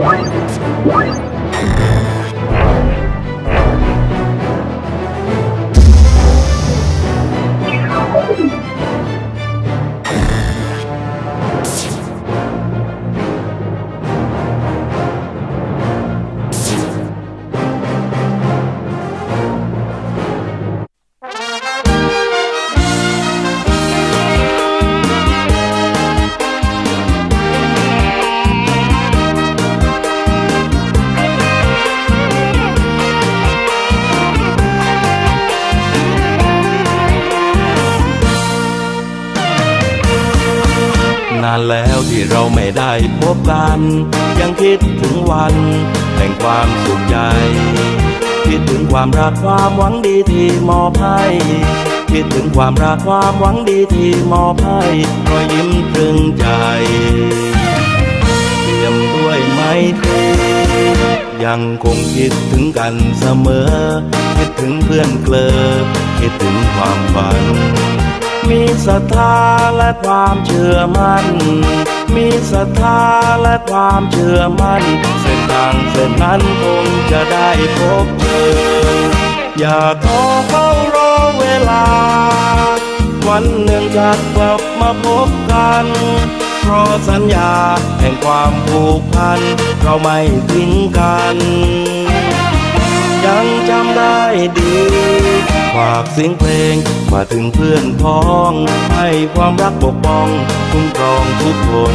What? What? ได้พบกันยังคิดถึงวันแห่งความสุขใจ คิดถึงความรักความหวังดีที่มอบให้คิดถึงความรักความหวังดีที่มอบให้รอยยิ้มตรึงใจเตรียมด้วยไม้ทียังคงคิดถึงกันเสมอ คิดถึงเพื่อนเกลอคิดถึงความฝันมีศรัทธาและความเชื่อมั่น มีศรัทธาและความเชื่อมั่น เส้นทางเส้นนั้นคงจะได้พบเจอ อย่าท้อเฝ้ารอเวลา วันหนึ่งจะกลับมาพบกัน เพราะสัญญาแห่งความผูกพัน เราไม่ทิ้งกัน ยังจำได้ดีฝากเสียงเพลงมาถึงเพื่อนพ้อง ให้ความรักปกป้องคุ้มครองทุกคน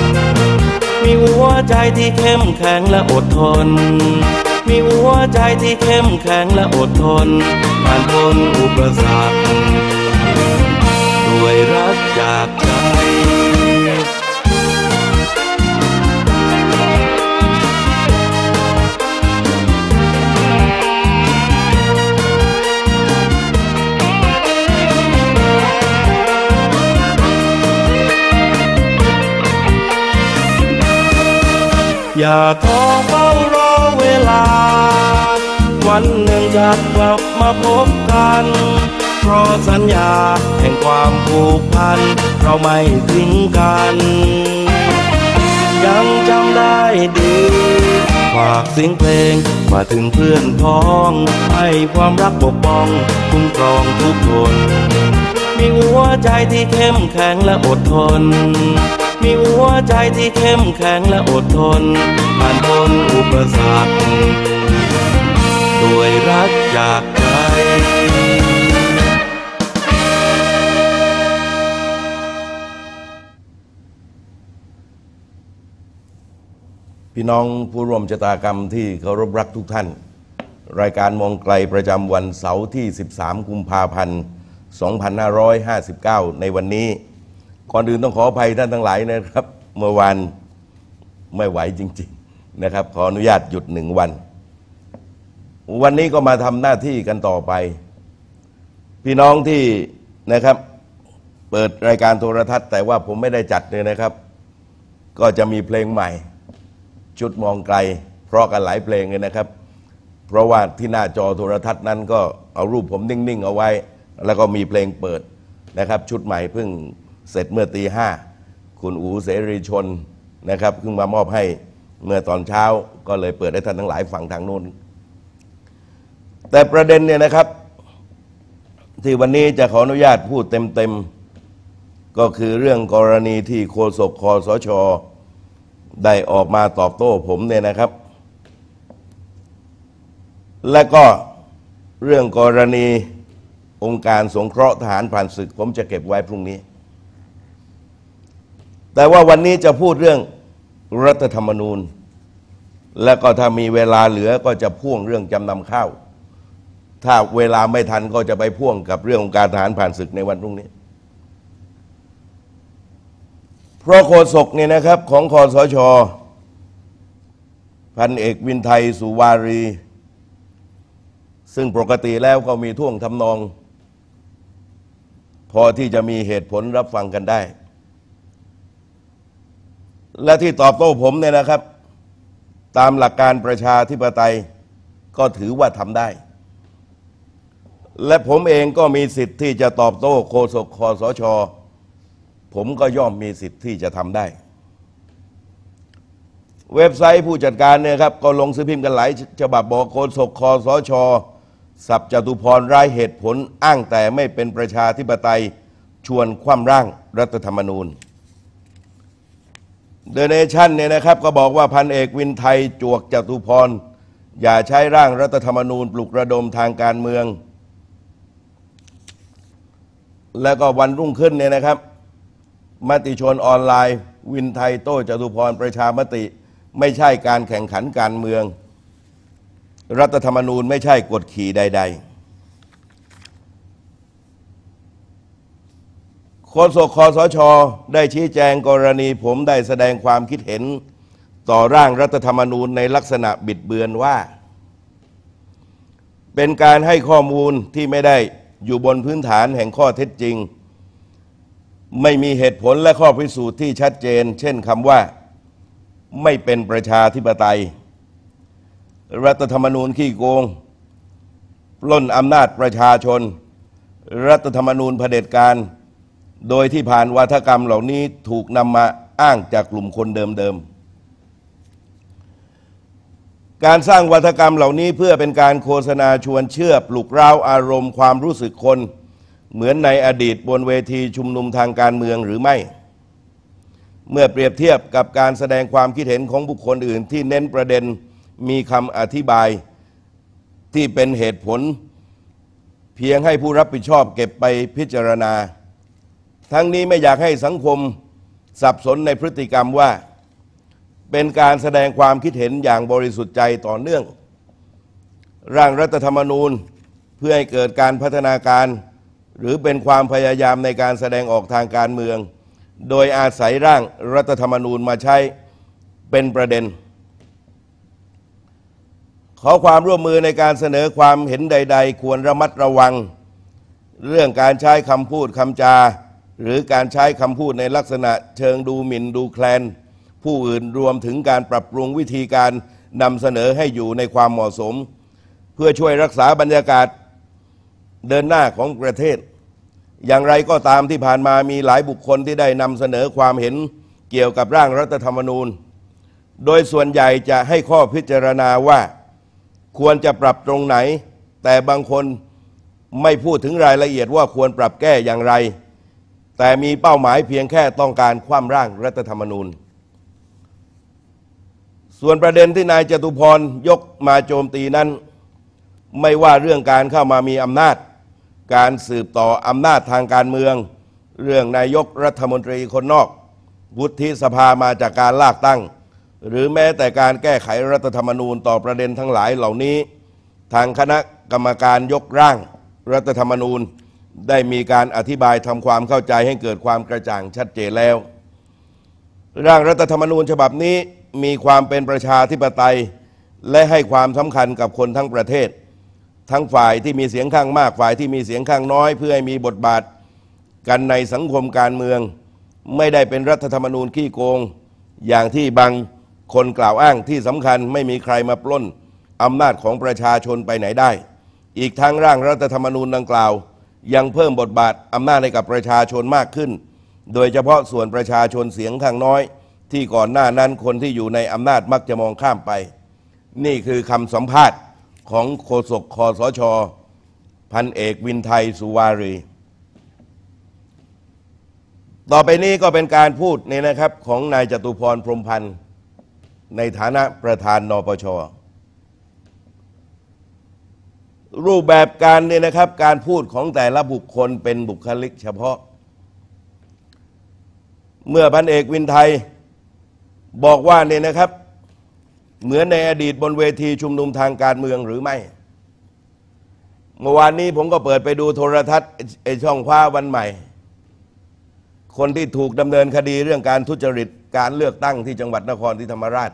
มีหัวใจที่เข้มแข็งและอดทน มีหัวใจที่เข้มแข็งและอดทนผ่านพ้นอุปสรรคด้วยรักจากใจอย่าท้อเฝ้ารอเวลา วันหนึ่งอยากกลับมาพบกัน เพราะสัญญาแห่งความผูกพัน เราไม่ทิ้งกัน ยังจำได้ดีฝากเสียงเพลงมาถึงเพื่อนพ้อง ให้ความรักปกป้องคุ้มครองทุกคน มีหัวใจที่เข้มแข็งและอดทนมีหัวใจที่เข้มแข็งและอดทนผ่านพ้นอุปสรรคด้วยรักจากใจพี่น้องผู้ร่วมชะตากรรมที่เคารพรักทุกท่าน รายการมองไกลประจำวันเสาร์ที่ 13 กุมภาพันธ์ 2559 ในวันนี้ก่อนอื่นต้องขออภัยท่านทั้งหลายนะครับ เมื่อวานไม่ไหวจริง ๆนะครับ ขออนุญาตหยุดหนึ่งวัน วันนี้ก็มาทำหน้าที่กันต่อไป พี่น้องที่นะครับ เปิดรายการโทรทัศน์ แต่ว่าผมไม่ได้จัดเลยนะครับ ก็จะมีเพลงใหม่ชุดมองไกล เพราะกันหลายเพลงเลยนะครับเพราะว่าที่หน้าจอโทรทัศน์นั้น ก็เอารูปผมนิ่งๆเอาไว้ แล้วก็มีเพลงเปิดนะครับ ชุดใหม่เพิ่งเสร็จเมื่อตีห้า คุณอูเสรีชนนะครับขึ้นมามอบให้เมื่อตอนเช้าก็เลยเปิดให้ท่านทั้งหลายฟังทางนู้น แต่ประเด็นเนี่ยนะครับ ที่วันนี้จะขออนุญาตพูดเต็มๆก็คือเรื่องกรณีที่โฆษกคอสช ได้ออกมาตอบโต้ผมเนี่ยนะครับ และก็เรื่องกรณีองค์การสงเคราะห์ทหารผ่านศึกผมจะเก็บไว้พรุ่งนี้แต่ว่าวันนี้จะพูดเรื่องรัฐธรรมนูญ และก็ถ้ามีเวลาเหลือก็จะพ่วงเรื่องจำนำข้าว ถ้าเวลาไม่ทันก็จะไปพ่วงกับเรื่องของการทหารผ่านศึกในวันพรุ่งนี้เพราะโฆษกเนี่ยนะครับ ของคอสชพันเอกวินไทย สุวารี ซึ่งปกติแล้วก็มีท่วงทำนอง พอที่จะมีเหตุผลรับฟังกันได้และที่ตอบโต้ผมเนี่ยนะครับ ตามหลักการประชาธิปไตยก็ถือว่าทำได้ และผมเองก็มีสิทธิ์ที่จะตอบโต้โคศกคอสช ผมก็ย่อมมีสิทธิ์ที่จะทำได้ เว็บไซต์ผู้จัดการเนี่ยครับก็ลงซื้อพิมพ์กันหลายฉบับบอกโคศกคอสชสับจตุพรรายเหตุผลอ้างแต่ไม่เป็นประชาธิปไตยชวนคว่ำร่างรัฐธรรมนูญเดนเนชั่นเนี่ยนะครับก็บอกว่า พันเอกวินไทยจวกจตุพร อย่าใช้ร่างรัฐธรรมนูญ ปลุกระดมทางการเมือง แล้วก็วันรุ่งขึ้นเนี่ยนะครับ มติชนออนไลน์ วินไทยโต้จตุพร ประชามติไม่ใช่การแข่งขันการเมือง รัฐธรรมนูญไม่ใช่กฎขี่ใด ๆโฆษกคสช ได้ชี้แจงกรณีผมได้แสดงความคิดเห็นต่อร่างรัฐธรรมนูญในลักษณะบิดเบือนว่า เป็นการให้ข้อมูลที่ไม่ได้อยู่บนพื้นฐานแห่งข้อเท็จจริง ไม่มีเหตุผลและข้อพิสูจน์ที่ชัดเจน เช่นคำว่าไม่เป็นประชาธิปไตย รัฐธรรมนูญขี้โกงปล้นอำนาจประชาชน รัฐธรรมนูญเผด็จการโดยที่ผ่านวาทกรรมเหล่านี้ถูกนำมาอ้างจากกลุ่มคนเดิมๆ การสร้างวัฒกรรมเหล่านี้เพื่อเป็นการโฆษณาชวนเชื่อปลุกร้าวอารมณ์ ความรู้สึกคน เหมือนในอดีตบนเวทีชุมนุมทางการเมืองหรือไม่ เมื่อเปรียบเทียบกับการแสดงความคิดเห็นของบุคคลอื่นที่เน้นประเด็นมีคำอธิบายที่เป็นเหตุผล เพียงให้ผู้รับผิดชอบเก็บไปพิจารณาทั้งนี้ไม่อยากให้สังคมสับสนในพฤติกรรมว่าเป็นการแสดงความคิดเห็นอย่างบริสุทธิ์ใจต่อเนื่อง ร่างรัฐธรรมนูญเพื่อให้เกิดการพัฒนาการ หรือเป็นความพยายามในการแสดงออกทางการเมือง โดยอาศัยร่างรัฐธรรมนูญมาใช้เป็นประเด็นขอความร่วมมือในการเสนอความเห็นใด ๆ ควรระมัดระวัง เรื่องการใช้คำพูดคำจาหรือการใช้คำพูดในลักษณะเชิงดูหมิ่นดูแคลน ผู้อื่นรวมถึงการปรับปรุงวิธีการนำเสนอให้อยู่ในความเหมาะสม เพื่อช่วยรักษาบรรยากาศเดินหน้าของประเทศ อย่างไรก็ตามที่ผ่านมามีหลายบุคคลที่ได้นำเสนอความเห็นเกี่ยวกับร่างรัฐธรรมนูญ โดยส่วนใหญ่จะให้ข้อพิจารณาว่าควรจะปรับตรงไหน แต่บางคนไม่พูดถึงรายละเอียดว่าควรปรับแก้อย่างไรแต่มีเป้าหมายเพียงแค่ต้องการคว่ำร่างรัฐธรรมนูญ ส่วนประเด็นที่นายจตุพรยกมาโจมตีนั้น ไม่ว่าเรื่องการเข้ามามีอำนาจ การสืบต่ออำนาจทางการเมือง เรื่องนายกรัฐมนตรีคนนอกวุฒิสภามาจากการลากตั้ง หรือแม้แต่การแก้ไขรัฐธรรมนูญต่อประเด็นทั้งหลายเหล่านี้ ทางคณะกรรมการยกร่างรัฐธรรมนูญได้มีการอธิบายทำความเข้าใจให้เกิดความกระจ่างชัดเจนแล้ว ร่างรัฐธรรมนูญฉบับนี้มีความเป็นประชาธิปไตย และให้ความสำคัญกับคนทั้งประเทศ ทั้งฝ่ายที่มีเสียงข้างมากฝ่ายที่มีเสียงข้างน้อย เพื่อให้มีบทบาท กันในสังคมการเมือง ไม่ได้เป็นรัฐธรรมนูญขี้โกง อย่างที่บางคนกล่าวอ้างที่สำคัญไม่มีใครมาปล้นอำนาจของประชาชนไปไหนได้ อีกทั้งร่างรัฐธรรมนูญดังกล่าวยังเพิ่มบทบาทอำนาจให้กับประชาชนมากขึ้น โดยเฉพาะส่วนประชาชนเสียงข้างน้อยที่ก่อนหน้านั้นคนที่อยู่ในอำนาจมักจะมองข้ามไป นี่คือคำสัมภาษณ์ของโฆษกคอสช พันเอกวินไทยสุวารี ต่อไปนี้ก็เป็นการพูดเนี่ยนะครับ ของนายจตุพรพรมพันธ์ในฐานะประธานนปชรูปแบบการเนี่ยนะครับการพูดของแต่ละบุคคลเป็นบุคลิกเฉพาะ เมื่อพันเอกวินไทยบอกว่าเนี่ยนะครับ เหมือนในอดีตบนเวทีชุมนุมทางการเมืองหรือไม่ เมื่อวานนี้ผมก็เปิดไปดูโทรทัศน์ไอช่องคว้าวันใหม่ คนที่ถูกดำเนินคดีเรื่องการทุจริตการเลือกตั้งที่จังหวัดนครศรีธรรมราช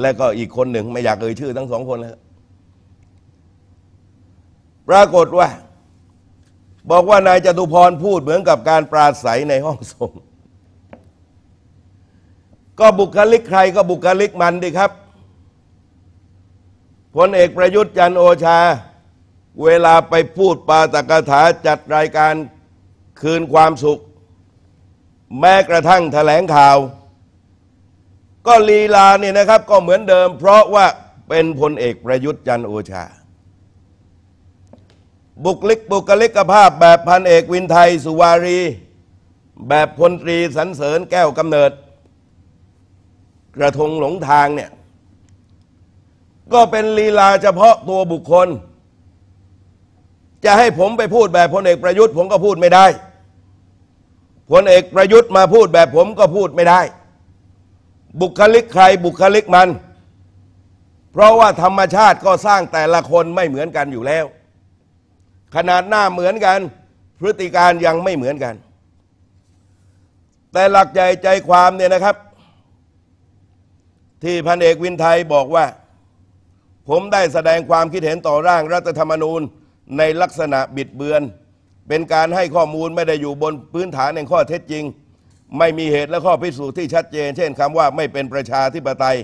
และก็อีกคนหนึ่งไม่อยากเอ่ยชื่อทั้งสองคนแล้วปรากฏว่า บอกว่านายจตุพรพูดเหมือนกับการปราศัยในห้องส่งก็บุคลิกใครก็บุคลิกมันดีครับพลเอกประยุทธ์จันโอชา เวลาไปพูดปาตกถาจัดรายการคืนความสุข แม้กระทั่งแถลงข่าว ก็ลีลาเนี่ยนะครับ ก็เหมือนเดิม เพราะว่าเป็นพลเอกประยุทธ์จันโอชาบุคลิกบุคลิกภาพแบบพันเอกวินไทยสุวารี แบบพลตรีสันเสริญแก้วกำเนิด กระทงหลงทางเนี่ยก็เป็นลีลา เฉพาะตัวบุคคล จะให้ผมไปพูดแบบพลเอกประยุทธ์ ผมก็พูดไม่ได้ พลเอกประยุทธ์มาพูดแบบผมก็พูดไม่ได้ บุคลิกใครบุคลิกมัน เพราะว่าธรรมชาติก็สร้างแต่ละคนไม่เหมือนกันอยู่แล้วขนาดหน้าเหมือนกันพฤติการยังไม่เหมือนกัน แต่หลักใจใจความเนี่ยนะครับ ที่พันเอกวินไทยบอกว่าผมได้แสดงความคิดเห็นต่อร่างรัฐธรรมนูญในลักษณะบิดเบือน เป็นการให้ข้อมูลไม่ได้อยู่บนพื้นฐานแห่งข้อเท็จจริง ไม่มีเหตุและข้อพิสูจน์ที่ชัดเจน เช่นคำว่าไม่เป็นประชาธิปไตย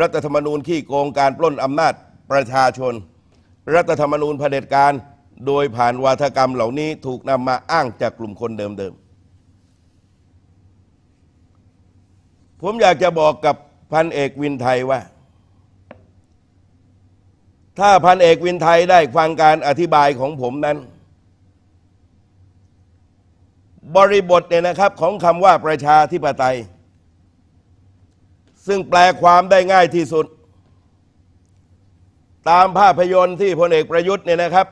รัฐธรรมนูญขี้โกงการปล้นอำนาจประชาชน รัฐธรรมนูญเผด็จการโดยผ่านวาทกรรมเหล่านี้ถูกนำมาอ้างจากกลุ่มคนเดิมๆ ผมอยากจะบอกกับพันเอกวินไทยว่า ถ้าพันเอกวินไทยได้ฟังการอธิบายของผมนั้น บริบทเนี่ยนะครับของคำว่าประชาธิปไตย ซึ่งแปลความได้ง่ายที่สุด ตามภาพยนตร์ที่พลเอกประยุทธ์เนี่ยนะครับ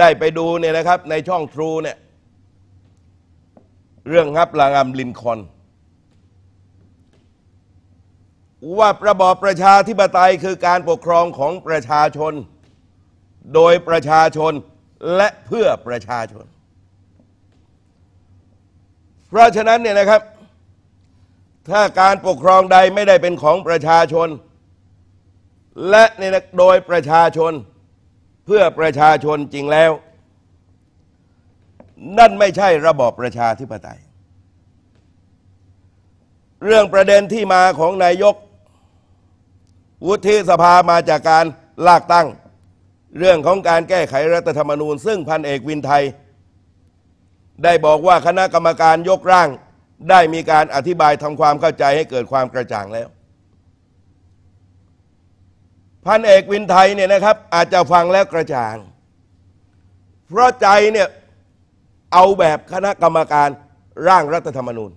ได้ไปดูเนี่ยนะครับในช่องทรูเนี่ยเรื่องฮับลางอัมลินคอนว่าระบอบประชาธิปไตยคือการปกครองของประชาชน โดยประชาชนและเพื่อประชาชน เพราะฉะนั้นเนี่ยนะครับ ถ้าการปกครองใดไม่ได้เป็นของประชาชน และในโดยประชาชนเพื่อประชาชนจริงแล้ว นั่นไม่ใช่ระบอบประชาธิปไตย เรื่องประเด็นที่มาของนายกวุฒิสภามาจากการลากตั้ง เรื่องของการแก้ไขรัฐธรรมนูญ ซึ่งพันเอกวินไทย ได้บอกว่าคณะกรรมการยกร่าง ได้มีการอธิบายทำความเข้าใจให้เกิดความกระจ่างแล้วพันเอกวินไทยเนี่ยนะครับอาจจะฟังแล้วกระจ่าง เพราะใจเนี่ยเอาแบบคณะกรรมการร่างรัฐธรรมนูญ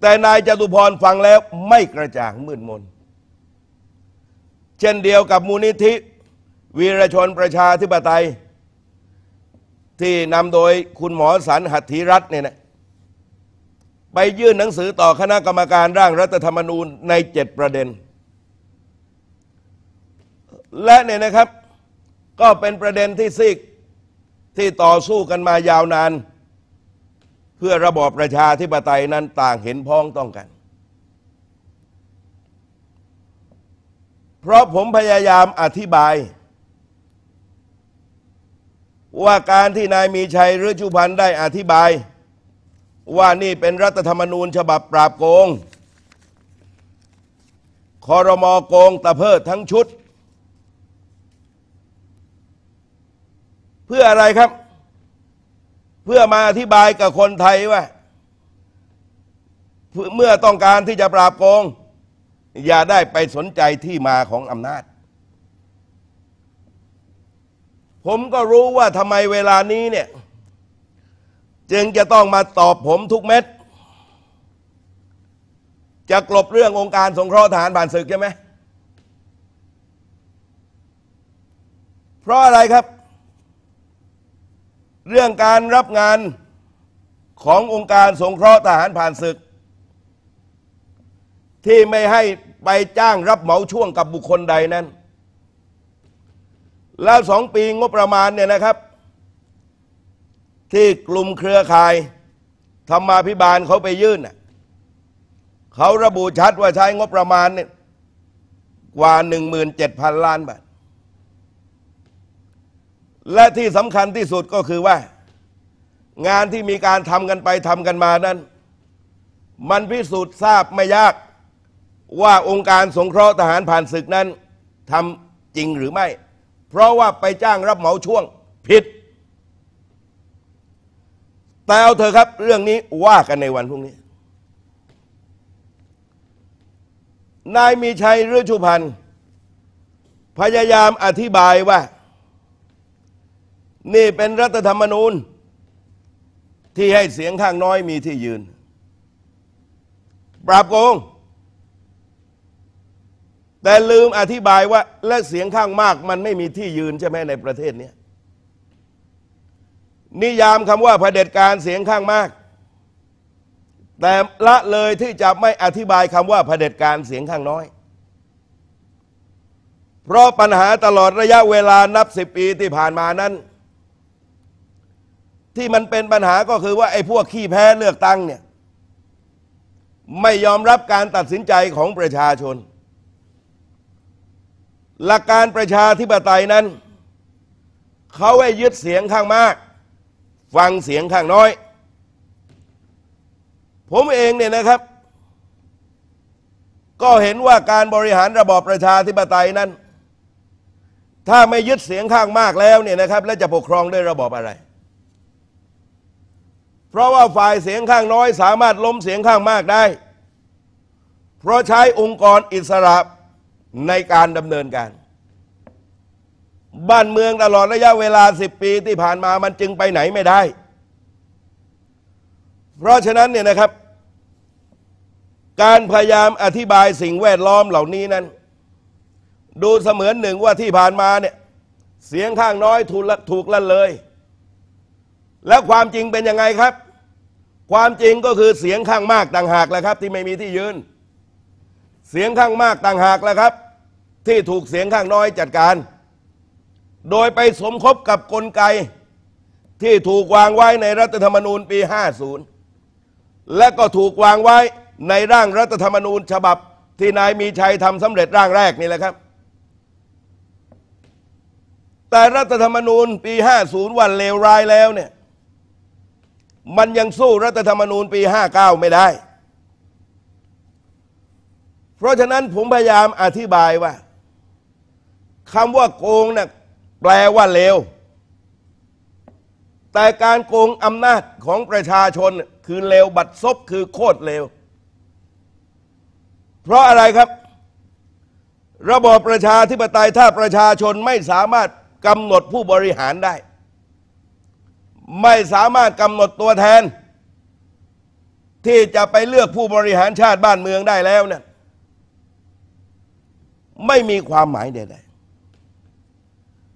แต่นายจตุพรฟังแล้วไม่กระจ่างมืดมน เช่นเดียวกับมูลนิธิ วีรชนประชาธิปไตย ที่นำโดยคุณหมอสันหัตถิรัตน์เนี่ยนะ ไปยื่นหนังสือต่อคณะกรรมการ ร่างรัฐธรรมนูญในเจ็ดประเด็นและเนี่ยนะครับก็เป็นประเด็นที่ซิกที่ต่อสู้กันมายาวนาน เพื่อระบอบประชาธิปไตยนั้นต่างเห็นพ้องต้องกัน เพราะผมพยายามอธิบาย ว่าการที่นายมีชัยหรือชุพันธ์ ได้อธิบาย ว่านี่เป็นรัฐธรรมนูญฉบับปราบโกงคอรมอโกง ตะเพิดทั้งชุดเพื่ออะไรครับ เพื่อมาอธิบายกับคนไทยว่าเมื่อต้องการที่จะปราบโกง อย่าได้ไปสนใจที่มาของอำนาจ ผมก็รู้ว่าทำไมเวลานี้เนี่ย จึงจะต้องมาตอบผมทุกเม็ด จะกลบเรื่ององค์การสงเคราะห์ทหารผ่านศึกใช่ไหม เพราะอะไรครับเรื่องการรับงานขององค์การสงเคราะห์ทหารผ่านศึก ที่ไม่ให้ไปจ้างรับเหมาช่วงกับบุคคลใดนั้น แล้วสองปีงบประมาณเนี่ยนะครับ ที่กลุ่มเครือข่ายธรรมาภิบาลเขาไปยื่นเขาระบุชัดว่าใช้งบประมาณเนี่ยกว่า 17,000 ล้านบาทและที่สำคัญที่สุดก็คือว่า งานที่มีการทำกันไปทำกันมานั้น มันพิสูจน์ทราบไม่ยากว่าองค์การสงเคราะห์ทหารผ่านศึกนั้นทำจริงหรือไม่ เพราะว่าไปจ้างรับเหมาช่วงผิดแต่เอาเธอครับเรื่องนี้ว่ากันในวันพรุ่งนี้นายมีชัยฤชุพันธ์พยายามอธิบายว่านี่เป็นรัฐธรรมนูญที่ให้เสียงข้างน้อยมีที่ยืน ปราบโกงแต่ลืมอธิบายว่าและเสียงข้างมากมันไม่มีที่ยืนใช่ไหมในประเทศนี้ นิยามคำว่าเผด็จการเสียงข้างมาก แต่ละเลยที่จะไม่อธิบายคำว่าเผด็จการเสียงข้างน้อย เพราะปัญหาตลอดระยะเวลานับสิบปีที่ผ่านมานั้นที่มันเป็นปัญหาก็คือว่าไอ้พวกขี้แพ้เลือกตั้งเนี่ยไม่ยอมรับการตัดสินใจของประชาชน หลักการประชาธิปไตยนั้นเขาให้ยึดเสียงข้างมาก ฟังเสียงข้างน้อย ผมเองเนี่ยนะครับ ก็เห็นว่าการบริหารระบอบประชาธิปไตยนั้น ถ้าไม่ยึดเสียงข้างมากแล้วเนี่ยนะครับ แล้วจะปกครองด้วยระบอบอะไรเพราะว่าฝ่ายเสียงข้างน้อยสามารถล้มเสียงข้างมากได้ เพราะใช้องค์กรอิสระในการดำเนินการ บ้านเมืองตลอดระยะเวลาสิบปีที่ผ่านมามันจึงไปไหนไม่ได้ เพราะฉะนั้นเนี่ยนะครับ การพยายามอธิบายสิ่งแวดล้อมเหล่านี้นั้น ดูเสมือนหนึ่งว่าที่ผ่านมาเนี่ยเสียงข้างน้อยถูกละเลย แล้วความจริงเป็นยังไงครับความจริงก็คือเสียงข้างมากต่างหากแหละครับ ที่ไม่มีที่ยืน เสียงข้างมากต่างหากแหละครับ ที่ถูกเสียงข้างน้อยจัดการ โดยไปสมคบกับกลไกที่ถูกวางไว้ในรัฐธรรมนูญปี 50 และก็ถูกวางไว้ในร่างรัฐธรรมนูญฉบับที่นายมีชัยทำสำเร็จร่างแรกนี่แหละครับ แต่รัฐธรรมนูญปี 50 วันเลวร้ายแล้วเนี่ยมันยังสู้รัฐธรรมนูญปี 59 ไม่ได้ เพราะฉะนั้น ผมพยายามอธิบายว่าคำว่าโกงนะ่ะแปลว่าเลว แต่การโกงอำนาจของประชาชน คือเลว บัดซบคือโคตรเลว เพราะอะไรครับ ระบอบประชาธิปไตยถ้าประชาชนไม่สามารถกำหนดผู้บริหารได้ไม่สามารถกำหนดตัวแทน ที่จะไปเลือกผู้บริหารชาติบ้านเมืองได้แล้วเนี่ยไม่มีความหมายใด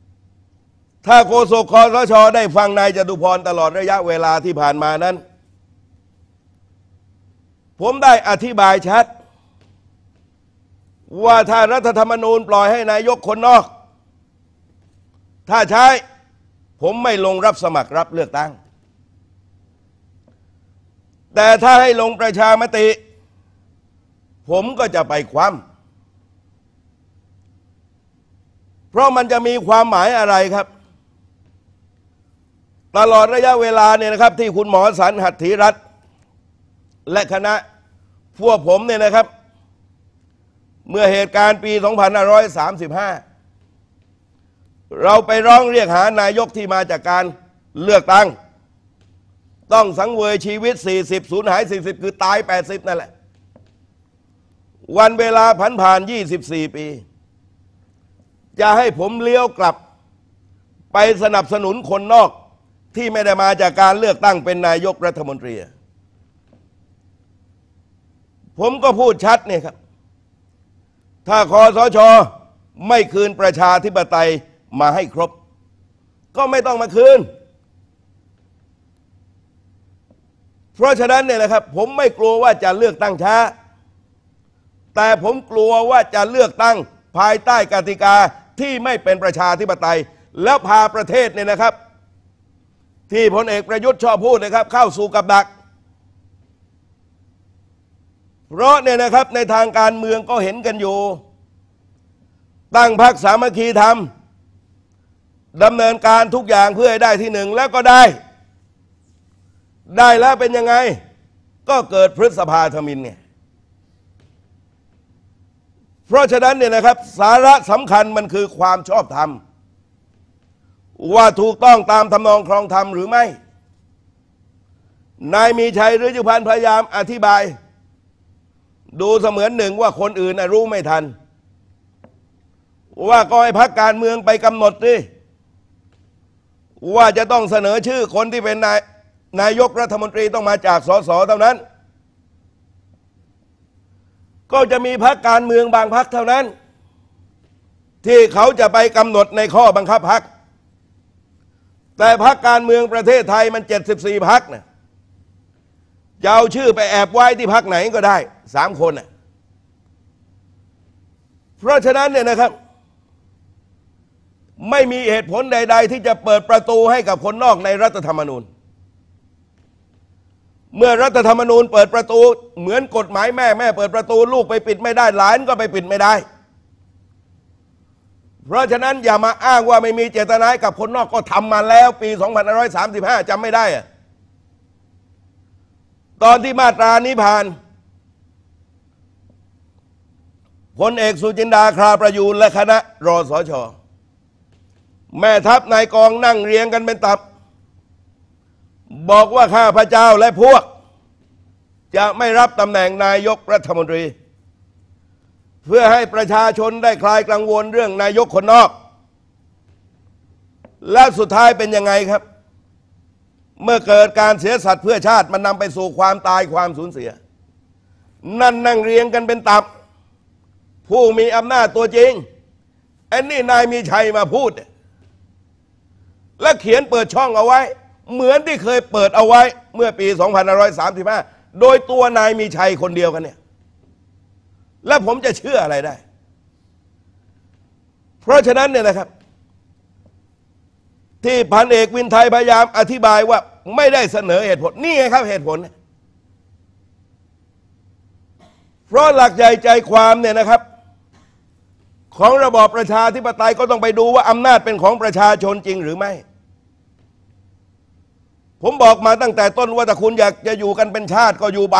ๆ ถ้าโฆษกคอสชอได้ฟังนายจตุพรตลอดระยะเวลาที่ผ่านมานั้น ผมได้อธิบายชัด ว่าถ้ารัฐธรรมนูญปล่อยให้นายกคนนอก ถ้าใช้ผมไม่ลงรับสมัครรับเลือกตั้ง แต่ถ้าให้ลงประชามติ ผมก็จะไปคว่ำเพราะมันจะมีความหมายอะไรครับ ตลอดระยะเวลาเนี่ยนะครับ ที่คุณหมอสันหัตถิรัตน์และคณะพวกผมเนี่ยนะครับ เมื่อเหตุการณ์ปี 2535เราไปร้องเรียกหานายกที่มาจากการเลือกตั้ง ต้องสังเวยชีวิต 40สูญหาย 40 คือตาย 80 นั่นแหละ วันเวลาผันผ่าน 24 ปี จะให้ผมเลี้ยวกลับไปสนับสนุนคนนอกที่ไม่ได้มาจากการเลือกตั้งเป็นนายกรัฐมนตรีผมก็พูดชัดเนี่ยครับ ถ้าคอสชไม่คืนประชาธิปไตยมาให้ครบ ก็ไม่ต้องมาคืน เพราะฉะนั้นเนี่ยนะครับผมไม่กลัวว่าจะเลือกตั้งช้า แต่ผมกลัวว่าจะเลือกตั้งภายใต้กติกาที่ไม่เป็นประชาธิปไตย แล้วพาประเทศเนี่ยนะครับ ที่พลเอกประยุทธ์ชอบพูดนะครับ เข้าสู่กับดัก เพราะเนี่ยนะครับในทางการเมืองก็เห็นกันอยู่ ตั้งพรรคสามัคคีธรรมดำเนินการทุกอย่างเพื่อให้ได้ที่หนึ่งแล้วก็ได้ ได้แล้วเป็นยังไง ก็เกิดพฤษภาธมินเนี่ย เพราะฉะนั้นเนี่ยนะครับ สาระสำคัญมันคือความชอบธรรม ว่าถูกต้องตามทำนองครองธรรมหรือไม่นายมีชัยหรือจุพันพยายามอธิบาย ดูเสมือนหนึ่งว่าคนอื่นรู้ไม่ทัน ว่าก็ให้พักการเมืองไปกำหนดดิว่าจะต้องเสนอชื่อคนที่เป็นนายนายกรัฐมนตรีต้องมาจากสสเท่านั้น ก็จะมีพักการเมืองบางพักเท่านั้น ที่เขาจะไปกำหนดในข้อบังคับพัก แต่พักการเมืองประเทศไทยมัน 74พักนะจะเอาชื่อไปแอบไว้ที่พักไหนก็ได้สามคนนะเพราะฉะนั้นเนี่ยนะครับไม่มีเหตุผลใดๆ ที่จะเปิดประตูให้กับคนนอกในรัฐธรรมนูญ เมื่อรัฐธรรมนูญ เปิดประตูเหมือนกฎหมายแม่ แม่เปิดประตูลูกไปปิดไม่ได้หลานก็ไปปิดไม่ได้ เพราะฉะนั้นอย่ามาอ้างว่าไม่มีเจตนากับคนนอกก็ทำมาแล้วปี2535จำไม่ได้อะตอนที่มาตรานี้ผ่านพลเอกสุจินดาคราประยูนและคณะรอสอชอแม่ทัพนายกองนั่งเรียงกันเป็นตับบอกว่าข้าพระเจ้าและพวกจะไม่รับตำแหน่งนายกรัฐมนตรี เพื่อให้ประชาชนได้คลายกังวลเรื่องนายกคนนอก และสุดท้ายเป็นยังไงครับ เมื่อเกิดการเสียสัตว์เพื่อชาติมันนำไปสู่ความตายความสูญเสีย นั่นนั่งเรียงกันเป็นตับ ผู้มีอำนาจตัวจริงอ้นนี่นายมีชัยมาพูดและเขียนเปิดช่องเอาไว้ เหมือนที่เคยเปิดเอาไว้เมื่อปี 2535 โดยตัวนายมีชัยคนเดียวกันเนี่ย และผมจะเชื่ออะไรได้ เพราะฉะนั้นเนี่ยนะครับที่พันเอกวินไทยพยายามอธิบายว่าไม่ได้เสนอเหตุผล นี่ไงครับเหตุผล เพราะหลักใหญ่ใจความเนี่ยนะครับ ของระบอบประชาธิปไตยก็ต้องไปดูว่า อำนาจเป็นของประชาชนจริงหรือไม่ผมบอกมาตั้งแต่ต้นว่าถ้าคุณอยากจะอยู่กันเป็นชาติก็อยู่ไป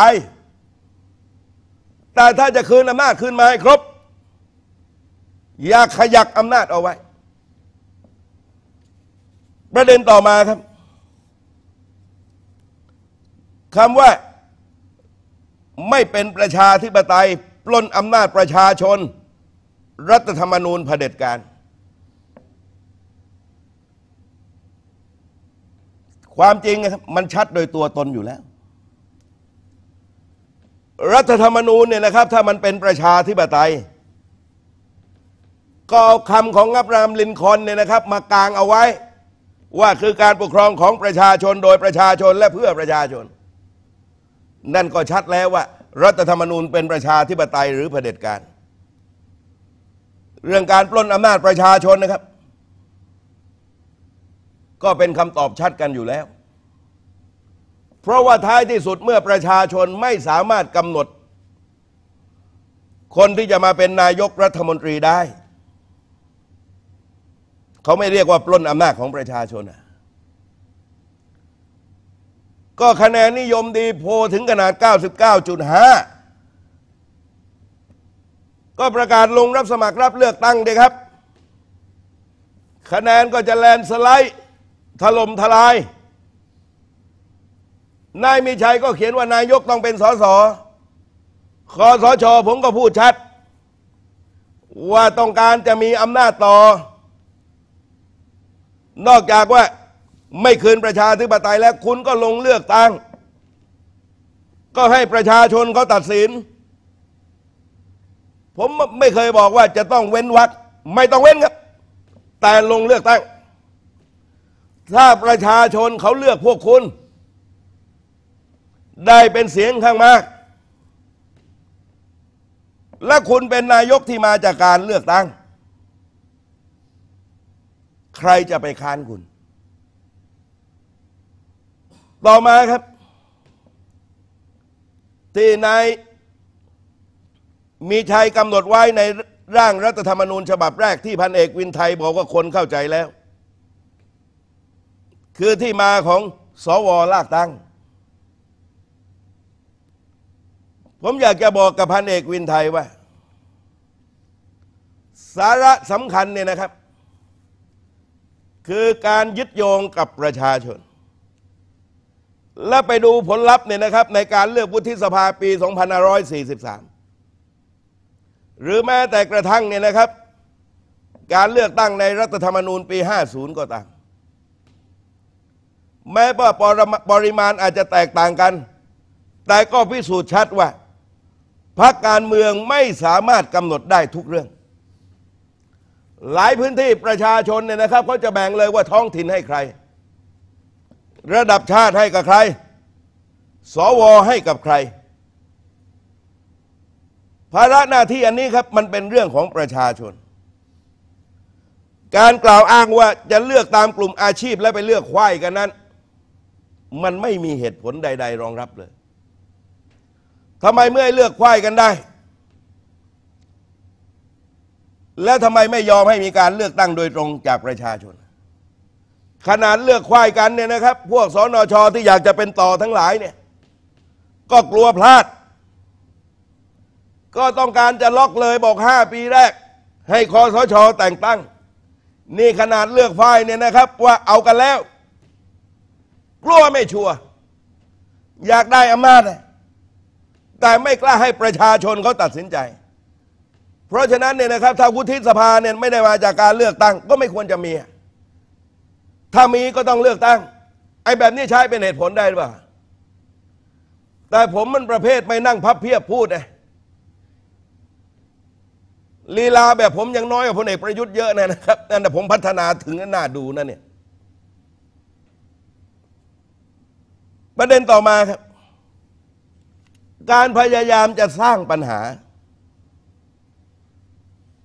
แต่ถ้าจะคืนอำนาจคืนมาให้ครบอย่าขยัก อำนาจเอาไว้ ประเด็นต่อมาครับ คำว่า ไม่เป็นประชาธิปไตยปล้นอำนาจประชาชนรัฐธรรมนูญเผด็จการความจริงมันชัดโดยตัวตนอยู่แล้ว รัฐธรรมนูญเนี่ยนะครับ ถ้ามันเป็นประชาธิปไตย ก็เอาคำของอับรามลินคอนเนี่ยนะครับ มากางเอาไว้ ว่าคือการปกครองของประชาชน โดยประชาชนและเพื่อประชาชน นั่นก็ชัดแล้วว่า รัฐธรรมนูญเป็นประชาธิปไตยหรือเผด็จการเรื่องการปล้นอำนาจประชาชนนะครับก็เป็นคำตอบชัดกันอยู่แล้ว เพราะว่าท้ายที่สุดเมื่อประชาชนไม่สามารถกำหนด คนที่จะมาเป็นนายกรัฐมนตรีได้ เขาไม่เรียกว่าปล้นอำนาจของประชาชนอ่ะ ก็คะแนนนิยมดีโพถึงขนาด 99.5 ก็ประกาศลงรับสมัครรับเลือกตั้งเด็ครับ คะแนนก็จะแลนสไลด์ถล่มทลาย นายมีชัยก็เขียนว่านายกต้องเป็นสสคอสช ผมก็พูดชัด ว่าต้องการจะมีอำนาจต่อ นอกจากว่าไม่คืนประชาธิปไตยแล้วคุณก็ลงเลือกตั้ง ก็ให้ประชาชนเขาตัดสิน ผมไม่เคยบอกว่าจะต้องเว้นวักไม่ต้องเว้นครับแต่ลงเลือกตั้งถ้าประชาชนเขาเลือกพวกคุณ ได้เป็นเสียงข้างมาก และคุณเป็นนายกที่มาจากการเลือกตั้ง ใครจะไปค้านคุณ ต่อมาครับ ที่นายมีชัยกำหนดไว้ในร่างรัฐธรรมนูญ ฉบับแรกที่พันเอกวินไทย บอกว่าคนเข้าใจแล้วคือที่มาของ สวลากตั้ง ผมอยากจะบอกกับพันเอกวินไทยว่า สาระสำคัญเนี่ยนะครับ คือการยึดโยงกับประชาชน และไปดูผลลัพธ์เนี่ยนะครับในการเลือกวุฒิสภาปี 2543 หรือแม้แต่กระทั่งเนี่ยนะครับ การเลือกตั้งในรัฐธรรมนูญปี 50 ก็ตามแม้ว่าปริมาณอาจจะแตกต่างกัน แต่ก็พิสูจน์ชัดว่าพรรคการเมืองไม่สามารถกำหนดได้ทุกเรื่อง หลายพื้นที่ประชาชนเนี่ยนะครับเขาจะแบ่งเลยว่าท้องถิ่นให้ใคร ระดับชาติให้กับใคร สวให้กับใครภาระหน้าที่อันนี้ครับมันเป็นเรื่องของประชาชน การกล่าวอ้างว่าจะเลือกตามกลุ่มอาชีพและไปเลือกควายกันนั้นมันไม่มีเหตุผลใด ๆ รองรับเลย ทำไมเมื่อเลือกควายกันได้ แล้วทำไมไม่ยอมให้มีการเลือกตั้งโดยตรงจากประชาชน ขนาดเลือกควายกันเนี่ยนะครับ พวกสนช ที่อยากจะเป็นต่อทั้งหลายเนี่ย ก็กลัวพลาด ก็ต้องการจะล็อกเลยบอกห้าปีแรก ให้คอสช แต่งตั้ง นี่ขนาดเลือกควายเนี่ยนะครับ ว่าเอากันแล้วกลัวไม่ชัวอยากได้อำนาจแต่ไม่กล้าให้ประชาชนเขาตัดสินใจ เพราะฉะนั้นเนี่ยนะครับถ้าวุฒิสภาเนี่ยไม่ได้มาจากการเลือกตั้ง ก็ไม่ควรจะมี ถ้ามีก็ต้องเลือกตั้ง ไอ้แบบนี้ใช้เป็นเหตุผลได้หรือเปล่า แต่ผมมันประเภทไม่นั่งพับเพียบพูดไงลีลาแบบผมยังน้อยกว่าพลเอกประยุทธ์เยอะนะครับนั่นแต่ผมพัฒนาถึงน่าดูนั่นเนี่ยประเด็นต่อมา ครับ การพยายามจะสร้างปัญหา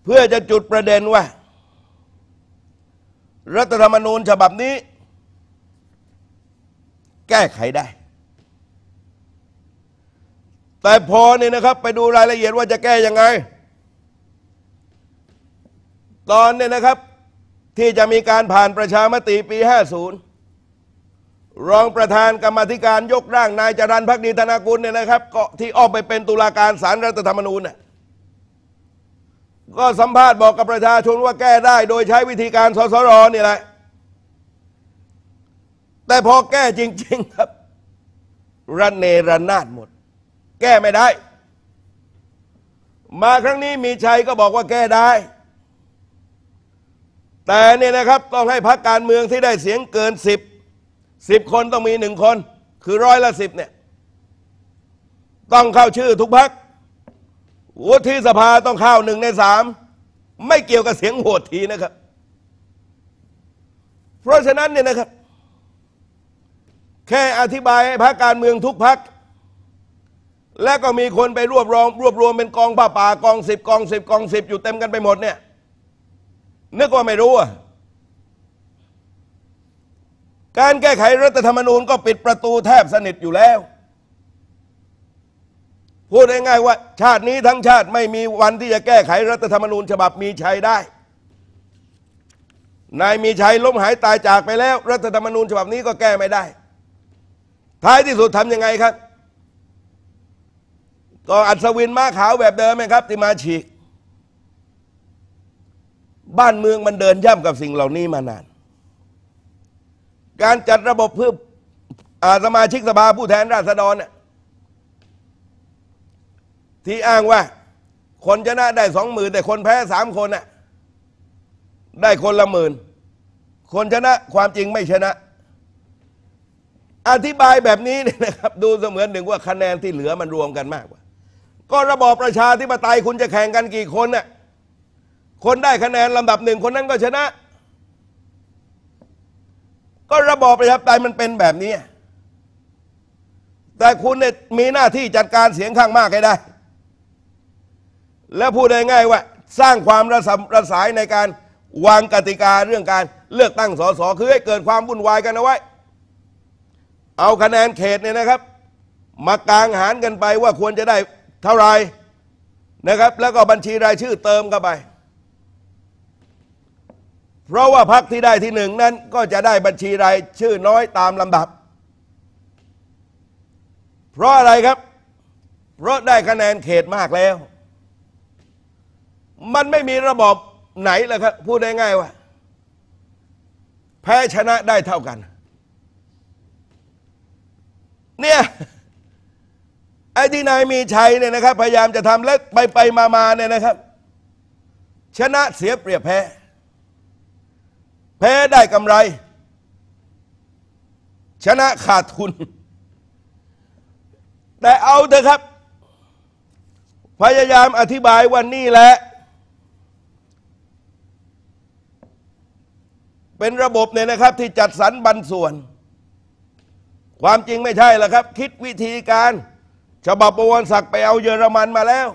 เพื่อจะจุดประเด็นว่า รัฐธรรมนูญฉบับนี้ แก้ไขได้ แต่พอเนี่ยนะครับไปดูรายละเอียดว่าจะแก้ยังไง ตอนเนี่ยนะครับที่จะมีการผ่านประชามติปี 50รองประธานกรรมธิการยกร่างนายจรันพักดีธนากุลเนี่ยนะครับ ก็ที่ออกไปเป็นตุลาการสารรัฐธรรมนูญน่ะก็สัมภาษณ์บอกกับประชาชนว่าแก้ได้ โดยใช้วิธีการสสรนี่แหละแต่พอแก้จริงๆครับระเนระนาดหมด แก้ไม่ได้ มาครั้งนี้มีชัยก็บอกว่าแก้ได้ แต่เนี่ยนะครับต้องให้พรรคการเมืองที่ได้เสียงเกินสิบสิบคนต้องมีหนึ่งคน คือร้อยละสิบเนี่ยต้องเข้าชื่อทุกพักวุฒิสภาต้องเข้าหนึ่งในสามไม่เกี่ยวกับเสียงโหวตทีนะครับ เพราะฉะนั้นเนี่ยนะครับ แค่อธิบายให้พักการเมืองทุกพัก และก็มีคนไปรวบรวมรวบรวมเป็นกองป่าป่า กองสิบกองสิบกองสิบอยู่เต็มกันไปหมดเนี่ยนึกว่าไม่รู้อ่ะการแก้ไขรัฐธรรมนูญ ก็ปิดประตูแทบสนิทอยู่แล้ว พูดง่ายๆว่า ชาตินี้ทั้งชาติไม่มีวันที่จะแก้ไขรัฐธรรมนูญ ฉบับมีชัยได้นายมีชัยล้มหายตายจากไปแล้ว รัฐธรรมนูญฉบับนี้ก็แก้ไม่ได้ ท้ายที่สุดทำยังไงครับ ก็อัศวินมาขาวแบบเดิมไหมครับที่มาฉีกบ้านเมืองมันเดินย่ำกับสิ่งเหล่านี้มานานการจัดระบบเพื่อสมาชิกสภาผู้แทนราษฎรที่อ้างว่าคนชนะ ได้สองหมื่นแต่คนแพ้สามคนน่ะได้คนละหมื่นคนชนะ ความจริงไม่ชนะ อธิบายแบบนี้นะครับดูเสมือนหนึ่งว่าคะแนนที่เหลือมันรวมกันมากกว่าก็ระบอบประชาธิปไตย คุณจะแข่งกันกี่คนน่ะคนได้คะแนนลำดับหนึ่งคนนั้นก็ชนะก็ระบอบประชาธิปไตยมันเป็นแบบนี้ แต่คุณเนี่ยมีหน้าที่จัดการเสียงข้างมากให้ได้ และพูดง่ายๆว่าสร้างความระสระสายในการวางกติกาเรื่องการเลือกตั้งสส คือให้เกิดความวุ่นวายกันเอาไว้ เอาคะแนนเขตเนี่ยนะครับ มากางหารกันไปว่าควรจะได้เท่าไรนะครับ แล้วก็บัญชีรายชื่อเติมเข้าไปเพราะว่าพักที่ได้ที่หนึ่งนั้น ก็จะได้บัญชีรายชื่อน้อยตามลำดับ เพราะอะไรครับ เพราะได้คะแนนเขตมากแล้ว มันไม่มีระบบไหนเลยครับ พูดได้ง่ายว่า แพ้ชนะได้เท่ากัน เนี่ย ไอ้ที่นายมีชัยเนี่ยนะครับ พยายามจะทำและไปไปมามาเนี่ยนะครับ ชนะเสียเปรียบแพ้แพ้ได้กำไร ชนะขาดทุน แต่เอาเถอะครับ พยายามอธิบายวันนี้แหละ เป็นระบบเนี่ยนะครับ ที่จัดสรรบันส่วน ความจริงไม่ใช่ละครับ คิดวิธีการ ฉบับประวัติศักดิ์ไปเอาเยอรมันมาแล้ว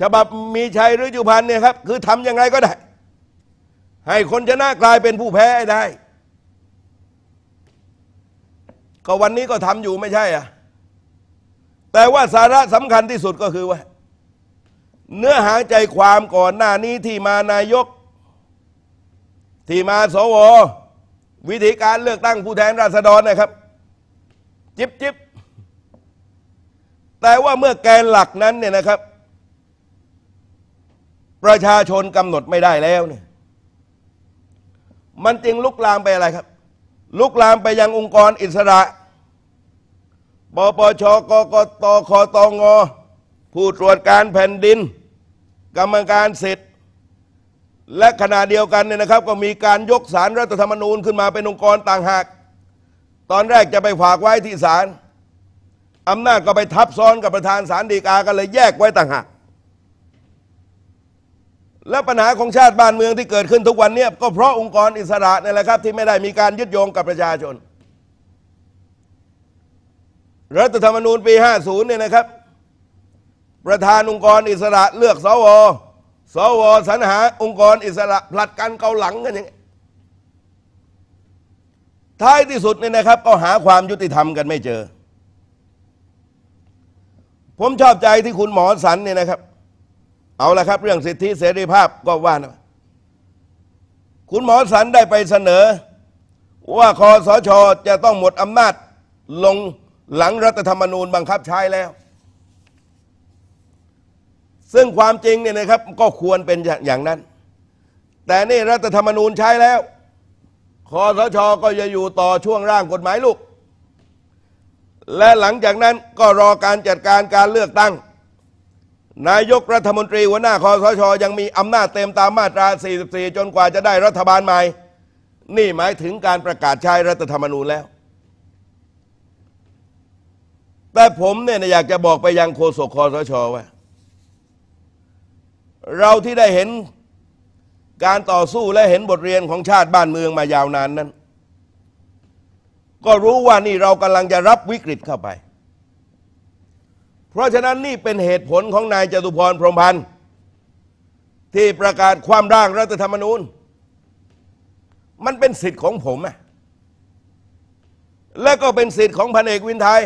ฉบับมีชัยฤจุพันธ์เนี่ยครับ คือทำยังไงก็ได้ให้คนชนะกลายเป็นผู้แพ้ได้ ก็วันนี้ก็ทำอยู่ไม่ใช่อะแต่ว่าสาระสำคัญที่สุดก็คือว่า เนื้อหาใจความก่อนหน้านี้ที่มานายก ที่มาสววิธีการเลือกตั้งผู้แทนราษฎรนะครับ จิบจิบแต่ว่าเมื่อแกนหลักนั้นเนี่ยนะครับ ประชาชนกำหนดไม่ได้แล้วเนี่ยมันจึงลุกลามไปอะไรครับ ลุกลามไปยังองค์กรอิสระปปชกกตคตง ผู้ตรวจการแผ่นดินกรรมการสิทธิ์ และขณะเดียวกันเนี่ยนะครับ ก็มีการยกสารรัฐธรรมนูญขึ้นมาเป็นองค์กรต่างหาก ตอนแรกจะไปฝากไว้ที่ศาลอำนาจก็ไปทับซ้อนกับประธานศาลฎีกาก็เลยแยกไว้ต่างหากและปัญหาของชาติบ้านเมืองที่เกิดขึ้นทุกวันเนี่ยก็เพราะองค์กรอิสระนี่แหละครับ ที่ไม่ได้มีการยึดโยงกับประชาชน รัฐธรรมนูญปี 50 เนี่ยนะครับ ประธานองค์กรอิสระเลือกสว สว สรรหาองค์กรอิสระผลัดกันเกาหลังกันอย่างนี้ท้ายที่สุดเนี่ยนะครับ ก็หาความยุติธรรมกันไม่เจอ ผมชอบใจที่คุณหมอสันเนี่ยนะครับเอาละครับเรื่องสิทธิเสรีภาพก็ว่านะคุณหมอสันได้ไปเสนอ ว่าคอสช จะต้องหมดอำนาจลงหลังรัฐธรรมนูญบังคับใช้แล้ว ซึ่งความจริงเนี่ยนะครับ ก็ควรเป็นอย่างนั้น แต่นี่รัฐธรรมนูญใช้แล้วคอสช ก็จะอยู่ต่อช่วงร่างกฎหมายลูกและหลังจากนั้นก็รอการจัดการการเลือกตั้งนายกรัฐมนตรี หัวหน้าคอสช ยังมีอำนาจเต็มตามมาตรา 44 จนกว่าจะได้รัฐบาลใหม่ นี่หมายถึงการประกาศใช้รัฐธรรมนูญแล้ว แต่ผมเนี่ยอยากจะบอกไปยังโฆษกคอสช ว่า เราที่ได้เห็นการต่อสู้และเห็นบทเรียนของชาติบ้านเมืองมายาวนานนั้น ก็รู้ว่านี่เรากำลังจะรับวิกฤตเข้าไปเพราะฉะนั้นนี่เป็นเหตุผลของนายจตุพรพรหมพันธ์ที่ประกาศความร่างรัฐธรรมนูญ มันเป็นสิทธิ์ของผมอะและก็เป็นสิทธิ์ของพันเอกวินไทย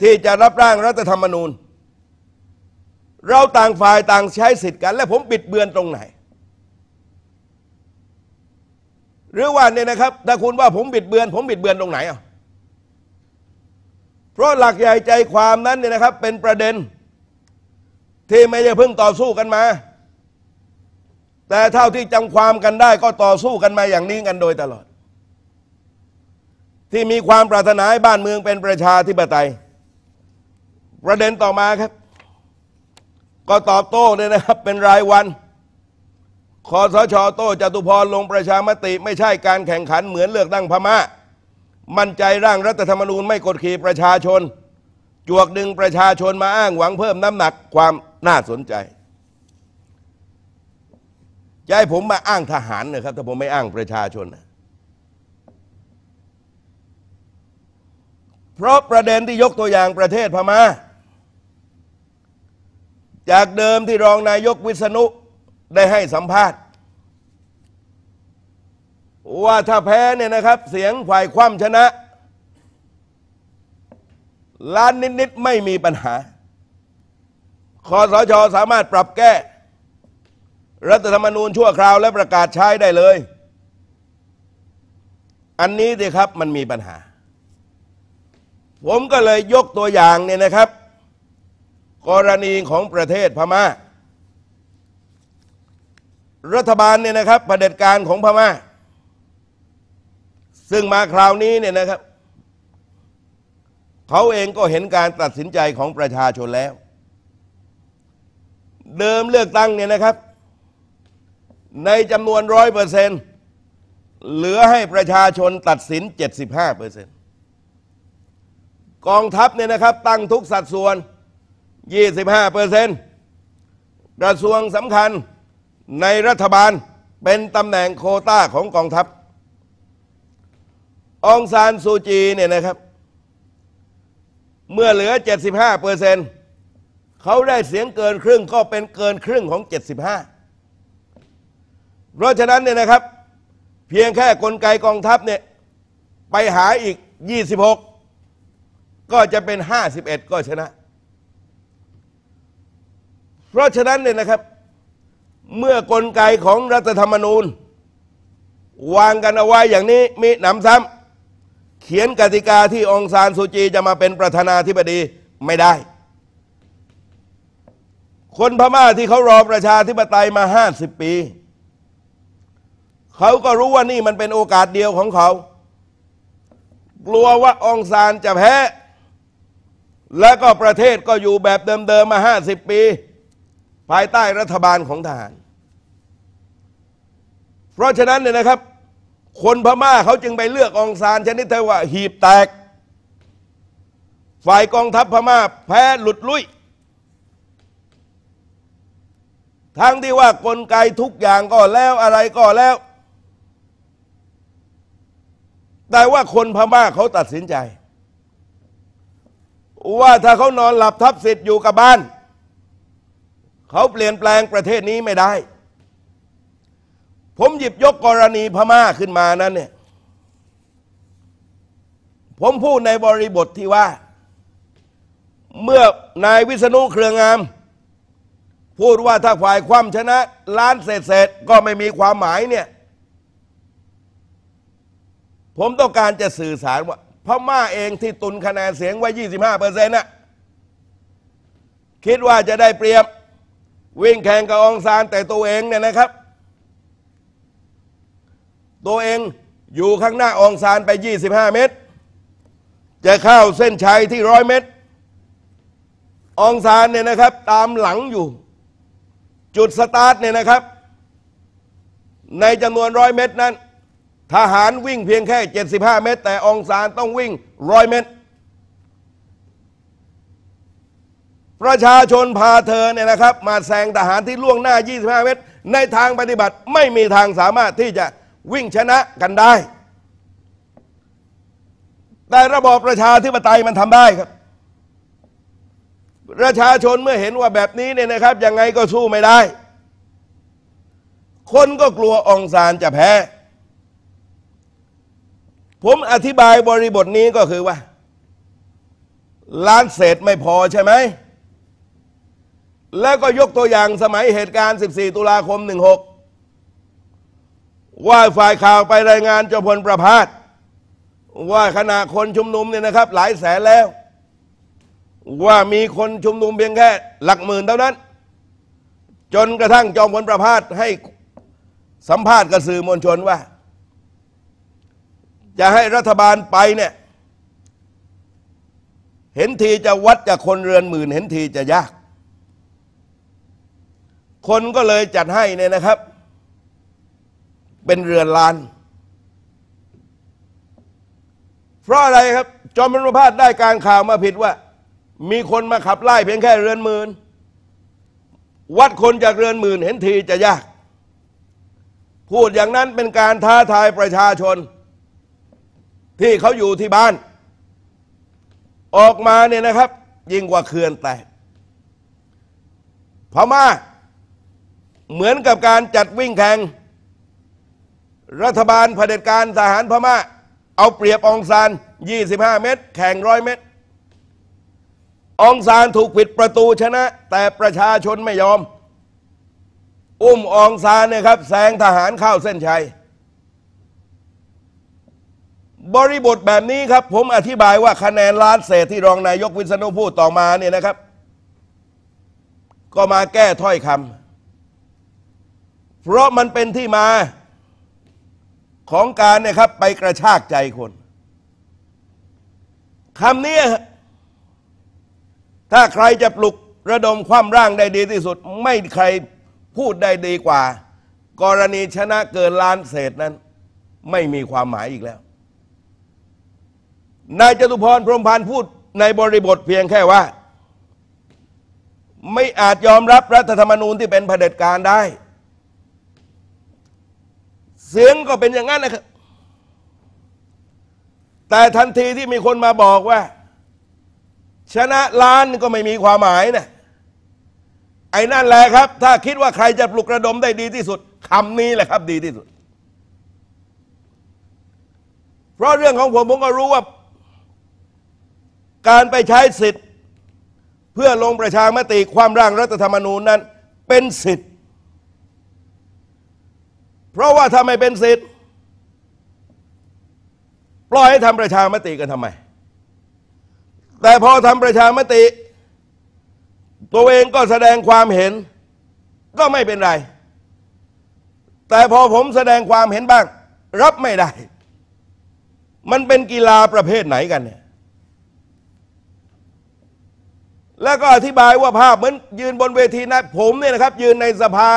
ที่จะรับร่างรัฐธรรมนูญ เราต่างฝ่ายต่างใช้สิทธิ์กันและผมปิดเบือนตรงไหน หรือว่าเนี่ยนะครับ ถ้าคุณว่าผมบิดเบือน ผมบิดเบือนตรงไหนอ่ะพราะหลักใหญ่ใจความนั้นเนี่ยนะครับ เป็นประเด็นที่ไม่ได้เพิ่งต่อสู้กันมา แต่เท่าที่จำความกันได้ก็ต่อสู้กันมาอย่างนี้ กันโดยตลอด ที่มีความปรารถนาให้บ้านเมืองเป็นประชาธิปไตย ประเด็นต่อมาครับ ก็ตอบโต้เลยนะครับ เป็นรายวันคอสชโต้จตุพรลงประชามติ ไม่ใช่การแข่งขันเหมือนเลือกตั้งพมา่ามั่นใจร่างรัฐธรรมนูญไม่กดขี่ประชาชน จวกดึงประชาชนมาอ้างหวังเพิ่มน้ำหนักความน่าสนใจจะให้ผมมาอ้างทหารนะครับถ้าผมไม่อ้างประชาชนนะเพราะประเด็นที่ยกตัวอย่างประเทศพมา่าจากเดิมที่รองนายกวิษณุได้ให้สัมภาษณ์ว่าถ้าแพ้เนี่ยนะครับ เสียงฝ่ายคว่ำชนะล้านนิดๆไม่มีปัญหาคอสชสามารถปรับแก้ รัฐธรรมนูญชั่วคราวและประกาศใช้ได้เลย อันนี้สิครับมันมีปัญหา ผมก็เลยยกตัวอย่างเนี่ยนะครับกรณีของประเทศพมา่ารัฐบาลเนี่ยนะครับ ประเผด็จการของพมา่าซึ่งมาคราวนี้เนี่ยนะครับ เขาเองก็เห็นการตัดสินใจของประชาชนแล้ว เดิมเลือกตั้งเนี่ยนะครับ ในจำนวนร้อยเปอร์เซ็นต์เหลือให้ประชาชนตัดสิน 75เปอร์เซ็นต์กองทัพเนี่ยนะครับตั้งทุกสัดส่วน 25เปอร์เซ็นต์กระทรวงสำคัญในรัฐบาลเป็นตำแหน่งโคต้าของกองทัพองซานซูจี เนี่ยนะครับ เมื่อเหลือ 75เปอร์เซ็นต์เขาได้เสียงเกินครึ่งก็เป็นเกินครึ่งของ 75 เพราะฉะนั้นเนี่ยนะครับ เพียงแค่กลไกกองทัพเนี่ยไปหาอีก 26 ก็จะเป็น 51 ก็ชนะเพราะฉะนั้นเนี่ยนะครับ เมื่อกลไกของรัฐธรรมนูญ วางกันเอาไว้อย่างนี้มีหนำซ้ำขียนกติกาที่องซานสุจีจะมาเป็นประธานาธิบดีไม่ได้ คนพม่าที่เขารอประชาธิปไตยมาห้าสิบปี เขาก็รู้ว่านี่มันเป็นโอกาสเดียวของเขา กลัวว่าองซานจะแพ้ และก็ประเทศก็อยู่แบบเดิมๆมาห้าสิบปี ภายใต้รัฐบาลของทหาร เพราะฉะนั้นเนี่ยนะครับคนพม่าเขาจึงไปเลือกองซานชนิดที่ว่า หีบแตก ฝ่ายกองทัพพม่า แพ้หลุดลุย ทั้งที่ว่ากลไกทุกอย่างก็แล้วอะไรก็แล้ว แต่ว่าคนพม่าเขาตัดสินใจ ว่าถ้าเขานอนหลับทับสิทธิ์อยู่กับบ้าน เขาเปลี่ยนแปลงประเทศนี้ไม่ได้ผมหยิบยกกรณีพม่าขึ้นมานั้นเนี่ย ผมพูดในบริบทที่ว่าเมื่อนายวิษณุเครืองาม พูดว่าถ้าฝ่ายความชนะล้านเศษเศษก็ไม่มีความหมายเนี่ย ผมต้องการจะสื่อสารว่า พม่าเองที่ตุนคะแนนเสียงไว้ 25เปอร์เซ็นต์น่ะคิดว่าจะได้เปรียบวิ่งแข่งกับองซานแต่ตัวเองเนี่ยนะครับตัวเองอยู่ข้างหน้าองซานไป 25 เมตร จะเข้าเส้นชัยที่ร้อยเมตรองซานเนี่ยนะครับตามหลังอยู่จุดสตาร์ทเนี่ยนะครับ ในจำนวนร้อยเมตรนั้น ทหารวิ่งเพียงแค่ 75 เมตร แต่องซานต้องวิ่งร้อยเมตรประชาชนพาเธอเนี่ยนะครับมาแซงทหารที่ล่วงหน้า 25 เมตร ในทางปฏิบัติไม่มีทางสามารถที่จะวิ่งชนะกันได้ แต่ระบอบประชาธิปไตยมันทำได้ครับประชาชนเมื่อเห็นว่าแบบนี้เนี่ยนะครับ ยังไงก็สู้ไม่ได้ คนก็กลัวองซานจะแพ้ ผมอธิบายบริบทนี้ก็คือว่า ล้านเศษไม่พอใช่ไหม แล้วก็ยกตัวอย่างสมัยเหตุการณ์ 14 ตุลาคม 16ว่าฝ่ายข่าวไปรายงานเจ้าพลประพาสว่าขณะคนชุมนุมเนี่ยนะครับ หลายแสนแล้ว ว่ามีคนชุมนุมเพียงแค่ หลักหมื่นเท่านั้น จนกระทั่งจอมพลประพาสให้สัมภาษณ์กับสื่อมวลชนว่า จะให้รัฐบาลไปเนี่ย เห็นทีจะวัดจากคนเรือนหมื่นเห็นทีจะยาก คนก็เลยจัดให้เนี่ยนะครับเป็นเรือนล้าน เพราะอะไรครับ จอมพลพาดได้การข่าวมาผิดว่า มีคนมาขับไล่เพียงแค่เรือนหมื่น วัดคนจากเรือนหมื่นเห็นทีจะยาก พูดอย่างนั้นเป็นการท้าทายประชาชนที่เขาอยู่ที่บ้านออกมาเนี่ยนะครับ ยิ่งกว่าเขื่อนแตกพม่าเหมือนกับการจัดวิ่งแข่งรัฐบาลเผด็จการทหารพม่าเอาเปรียบองซาน 25 เมตร แข่งร้อยเมตรองซานถูกปิดประตูชนะ แต่ประชาชนไม่ยอม อุ้มองซานเนี่ยครับแซงทหารเข้าเส้นชัย บริบทแบบนี้ครับผมอธิบายว่าคะแนนล้านเศษที่รองนายกวิษณุพูดต่อมาเนี่ยนะครับ ก็มาแก้ถ้อยคำเพราะมันเป็นที่มาของการเนี่ยครับไปกระชากใจคนคำนี้ถ้าใครจะปลุกระดมความร่างได้ดีที่สุด ไม่ใครพูดได้ดีกว่า กรณีชนะเกินล้านเศษนั้นไม่มีความหมายอีกแล้ว นายจตุพรพรมพันธ์พูดในบริบทเพียงแค่ว่า ไม่อาจยอมรับรัฐธรรมนูญที่เป็นเผด็จการได้เสียงก็เป็นอย่างนั้นนะครับแต่ทันทีที่มีคนมาบอกว่า ชนะล้านก็ไม่มีความหมายนะไอ้นั่นแหละครับ ถ้าคิดว่าใครจะปลุกระดมได้ดีที่สุดคำนี้แหละครับดีที่สุด เพราะเรื่องของผมผมก็รู้ว่า การไปใช้สิทธิ์ เพื่อลงประชามติความร่างรัฐธรรมนูญนั้น เป็นสิทธิเพราะว่าท้าไมเป็นสิทธิ์ปล่อยให้ทำประชามติกันทำไม แต่พอทำประชามติ ตัวเองก็แสดงความเห็น ก็ไม่เป็นไร แต่พอผมแสดงความเห็นบ้าง รับไม่ได้ มันเป็นกีฬาประเภทไหนกันเนี่ย แล้วก็อธิบายว่าภาพเหมือนยืนบนเวทีนะผมเนี่ยนะครับยืนในสภา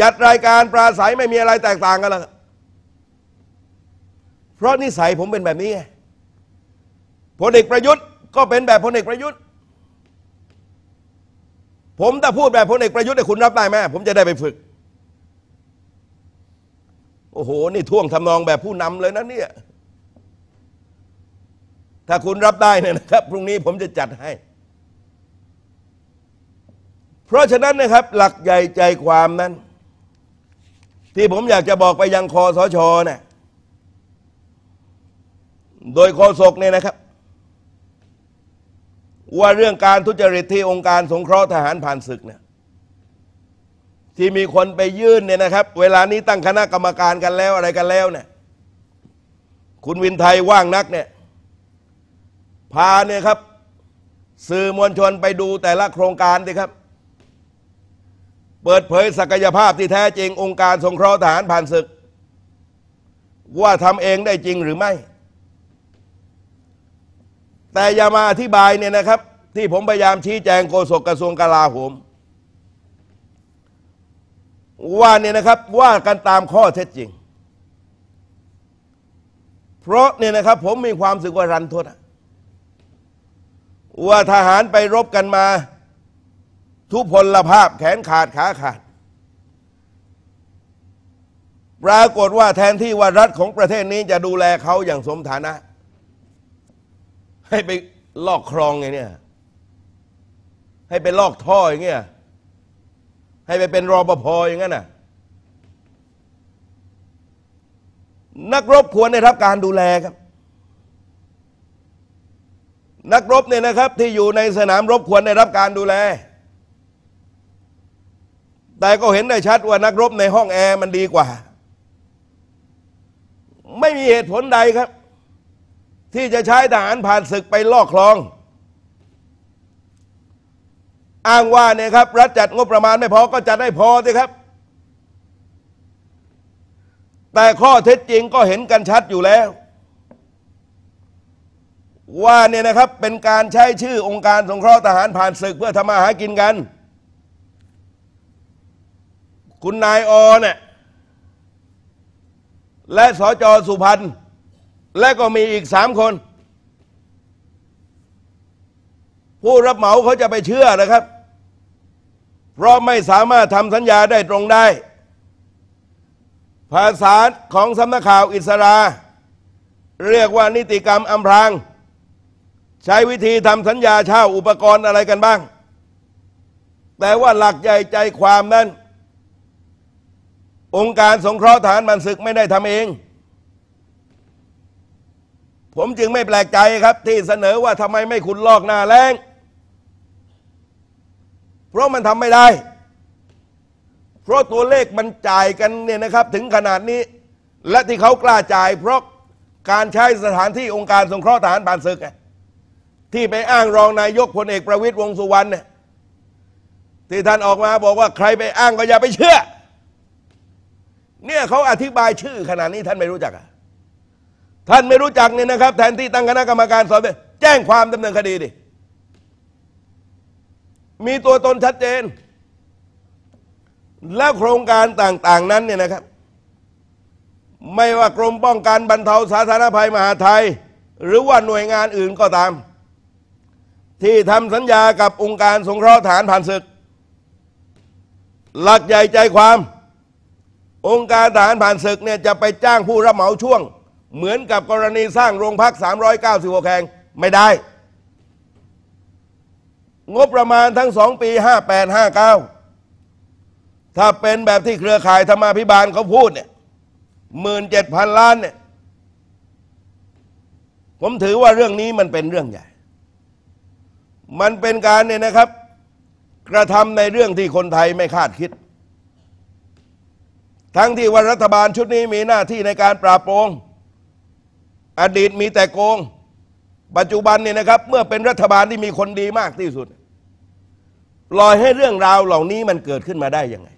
จัดรายการปราศัยไม่มีอะไรแตกต่างกันหรอกเพราะนิสัยผมเป็นแบบนี้ไงพลเอกประยุทธ์ ก็เป็นแบบพลเอกประยุทธ์ ผมถ้าพูดแบบพลเอกประยุทธ์ให้คุณรับได้ไหมผมจะได้ไปฝึก โอ้โห นี่ท่วงทำนองแบบผู้นำเลยนะเนี่ย ถ้าคุณรับได้เนี่ยนะครับ พรุ่งนี้ผมจะจัดให้ เพราะฉะนั้นนะครับ หลักใหญ่ใจความนั้นที่ผมอยากจะบอกไปยังคอสชนะโดยโฆษกเนี่ยนะครับ ว่าเรื่องการทุจริตที่องค์การสงเคราะห์ทหารผ่านศึกเนี่ยที่มีคนไปยื่นเนี่ยนะครับ เวลานี้ตั้งคณะกรรมการกันแล้วอะไรกันแล้วเนี่ย คุณวินไทยว่างนักเนี่ยพาเนี่ยครับสื่อมวลชนไปดูแต่ละโครงการดิครับเปิดเผยศักยภาพที่แท้จริงองค์การสงเคราะห์ทหารผ่านศึก ว่าทำเองได้จริงหรือไม่ แต่อย่ามาอธิบายเนี่ยนะครับ ที่ผมพยายามชี้แจงโฆษกกระทรวงกลาโหมว่าเนี่ยนะครับ ว่ากันตามข้อเท็จจริง เพราะเนี่ยนะครับ ผมมีความสึกว่ารันทดว่าทหารไปรบกันมาทุพพลภาพแขนขาดขาขาด ปรากฏว่าแทนที่ว่ารัฐของประเทศนี้จะดูแลเขาอย่างสมฐานะ ให้ไปลอกครองไงเนี่ยให้ไปลอกท่ออย่างเงี้ยให้ไปเป็นรอปภอย่างงั้นน่ะนักรบควรได้รับการดูแลครับ นักรบเนี่ยนะครับ ที่อยู่ในสนามรบควรได้รับการดูแลแต่ก็เห็นได้ชัดว่านักรบในห้องแอร์มันดีกว่า ไม่มีเหตุผลใดครับ ที่จะใช้ทหารผ่านศึกไปลอกคลอง อ้างว่าเนี่ยครับรัฐจัดงบประมาณไม่พอก็จัดได้พอสิครับ แต่ข้อเท็จจริงก็เห็นกันชัดอยู่แล้ว ว่าเนี่ยนะครับเป็นการใช้ชื่อองค์การสงเคราะห์ทหารผ่านศึกเพื่อทำมาหากินกันคุณนายอเนี่ยและสจสุพรรณและก็มีอีกสามคน ผู้รับเหมาเขาจะไปเชื่อนะครับ เพราะไม่สามารถทำสัญญาได้ตรงได้ ภาษาของสำนักข่าวอิสราเรียกว่านิติกรรมอำพรางใช้วิธีทำสัญญาเช่าอุปกรณ์อะไรกันบ้าง แต่ว่าหลักใหญ่ใจความนั้นองค์การสงเคราะห์ฐานบันศึกไม่ได้ทำเอง ผมจึงไม่แปลกใจครับ ที่เสนอว่าทำไมไม่ขุดลอกหน้าแรงเพราะมันทำไม่ได้ เพราะตัวเลขมันจ่ายกันเนี่ยนะครับ ถึงขนาดนี้ และที่เขากล้าจ่ายเพราะการใช้สถานที่องค์การสงเคราะห์ฐานบัานศึก ที่ไปอ้างรองนายกพลเอกประวิตยวงสุวรรณที่ท่านออกมาบอกว่าใครไปอ้างก็อย่าไปเชื่อเนี่ยเขาอธิบายชื่อขนาดนี้ท่านไม่รู้จักอ่ะ ท่านไม่รู้จักเนี่ยนะครับ แทนที่ตั้งคณะกรรมการสอบแจ้งความดำเนินคดีดิ มีตัวตนชัดเจน แล้วโครงการต่างๆนั้นเนี่ยนะครับ ไม่ว่ากรมป้องกันบรรเทาสาธารณภัยมหาไทย หรือว่าหน่วยงานอื่นก็ตาม ที่ทำสัญญากับองค์การสงเคราะห์ฐานผ่านศึก หลักใหญ่ใจความองค์การทหารผ่านศึกเนี่ยจะไปจ้างผู้รับเหมาช่วง เหมือนกับกรณีสร้างโรงพัก 396แห่งไม่ได้ งบประมาณทั้งสองปี 58 59 ถ้าเป็นแบบที่เครือข่ายธรรมาภิบาลเขาพูดเนี่ยหมื่นเจ็ดพันล้านเนี่ยผมถือว่าเรื่องนี้มันเป็นเรื่องใหญ่ มันเป็นการเนี่ยนะครับ กระทำในเรื่องที่คนไทยไม่คาดคิดทั้งที่ว่ารัฐบาลชุดนี้มีหน้าที่ในการปราบโกงอดีตมีแต่โกง ปัจจุบันเนี่ยนะครับ เมื่อเป็นรัฐบาลที่มีคนดีมากที่สุด ลอยให้เรื่องราวเหล่านี้มันเกิดขึ้นมาได้ยังไง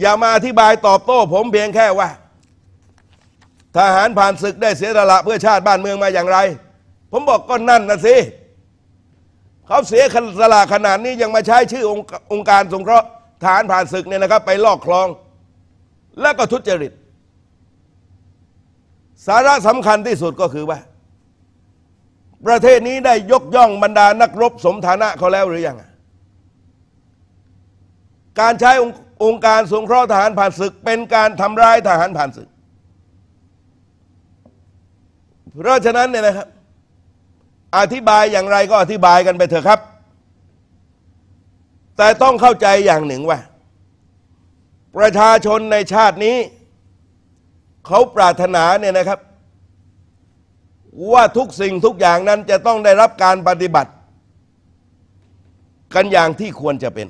อย่ามาอธิบายตอบโต้ผมเพียงแค่ว่า ทหารผ่านศึกได้เสียสละเพื่อชาติบ้านเมืองมาอย่างไร ผมบอกก็นั่นนะสิเขาเสียสละขนาดนี้ยังมาใช้ชื่อองค์องการสงเคราะห์ฐานผ่านศึกเนี่ยนะครับ ไปลอกคลองแล้วก็ทุจริต สาระสำคัญที่สุดก็คือว่า ประเทศนี้ได้ยกย่องบรรดานักรบสมฐานะเขาแล้วหรือยัง การใช้องค์การสงเคราะห์ทหารผ่านศึก เป็นการทำร้ายทหารผ่านศึก เพราะฉะนั้นเนี่ยนะครับ อธิบายอย่างไรก็อธิบายกันไปเถอะครับแต่ต้องเข้าใจอย่างหนึ่งว่า ประชาชนในชาตินี้เขาปรารถนาเนี่ยนะครับ ว่าทุกสิ่งทุกอย่างนั้น จะต้องได้รับการปฏิบัติ กันอย่างที่ควรจะเป็น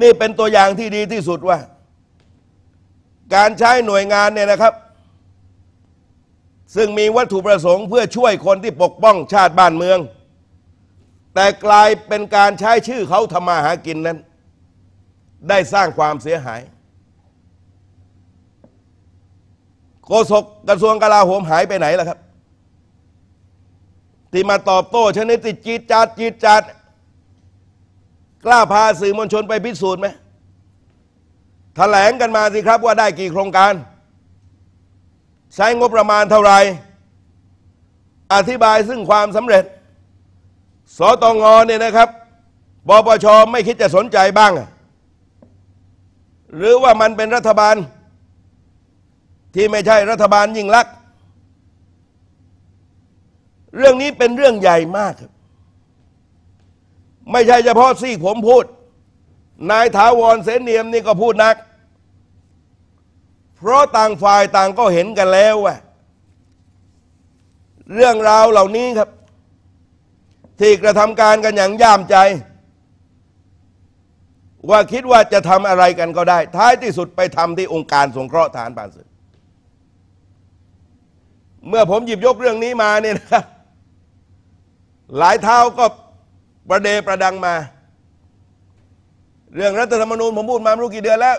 นี่เป็นตัวอย่างที่ดีที่สุดว่า การใช้หน่วยงานเนี่ยนะครับ ซึ่งมีวัตถุประสงค์เพื่อช่วยคนที่ปกป้องชาติบ้านเมืองแต่กลายเป็นการใช้ชื่อเขาทำมาหากินนั้น ได้สร้างความเสียหายโฆษกกระทรวงกลาโหมหายไปไหนล่ะครับ ที่มาตอบโต้ชนิดติจีดจัดจีดจัดกล้าพาสื่อมวลชนไปพิสูจน์ไหมแถลงกันมาสิครับว่าได้กี่โครงการ ใช้งบประมาณเท่าไหร่อธิบายซึ่งความสำเร็จสตงเนี่ยนะครับบปชไม่คิดจะสนใจบ้างหรือว่ามันเป็นรัฐบาล ที่ไม่ใช่รัฐบาลยิ่งลักษณ์เรื่องนี้เป็นเรื่องใหญ่มากครับไม่ใช่เฉพาะซี่ผมพูด นายถาวรเสนนียมนี่ก็พูดนัก เพราะต่างฝ่ายต่างก็เห็นกันแล้วว่าเรื่องราวเหล่านี้ครับที่กระทำการกันอย่างย่ามใจ ว่าคิดว่าจะทำอะไรกันก็ได้ ท้ายที่สุดไปทำที่องค์การสงเคราะห์ฐานบานศึกเมื่อผมหยิบยกเรื่องนี้มาเนี่ยนะหลายเท่าก็ประเดประดังมา เรื่องรัฐธรรมนูญผมพูดมาไม่รู้กี่เดือนแล้ว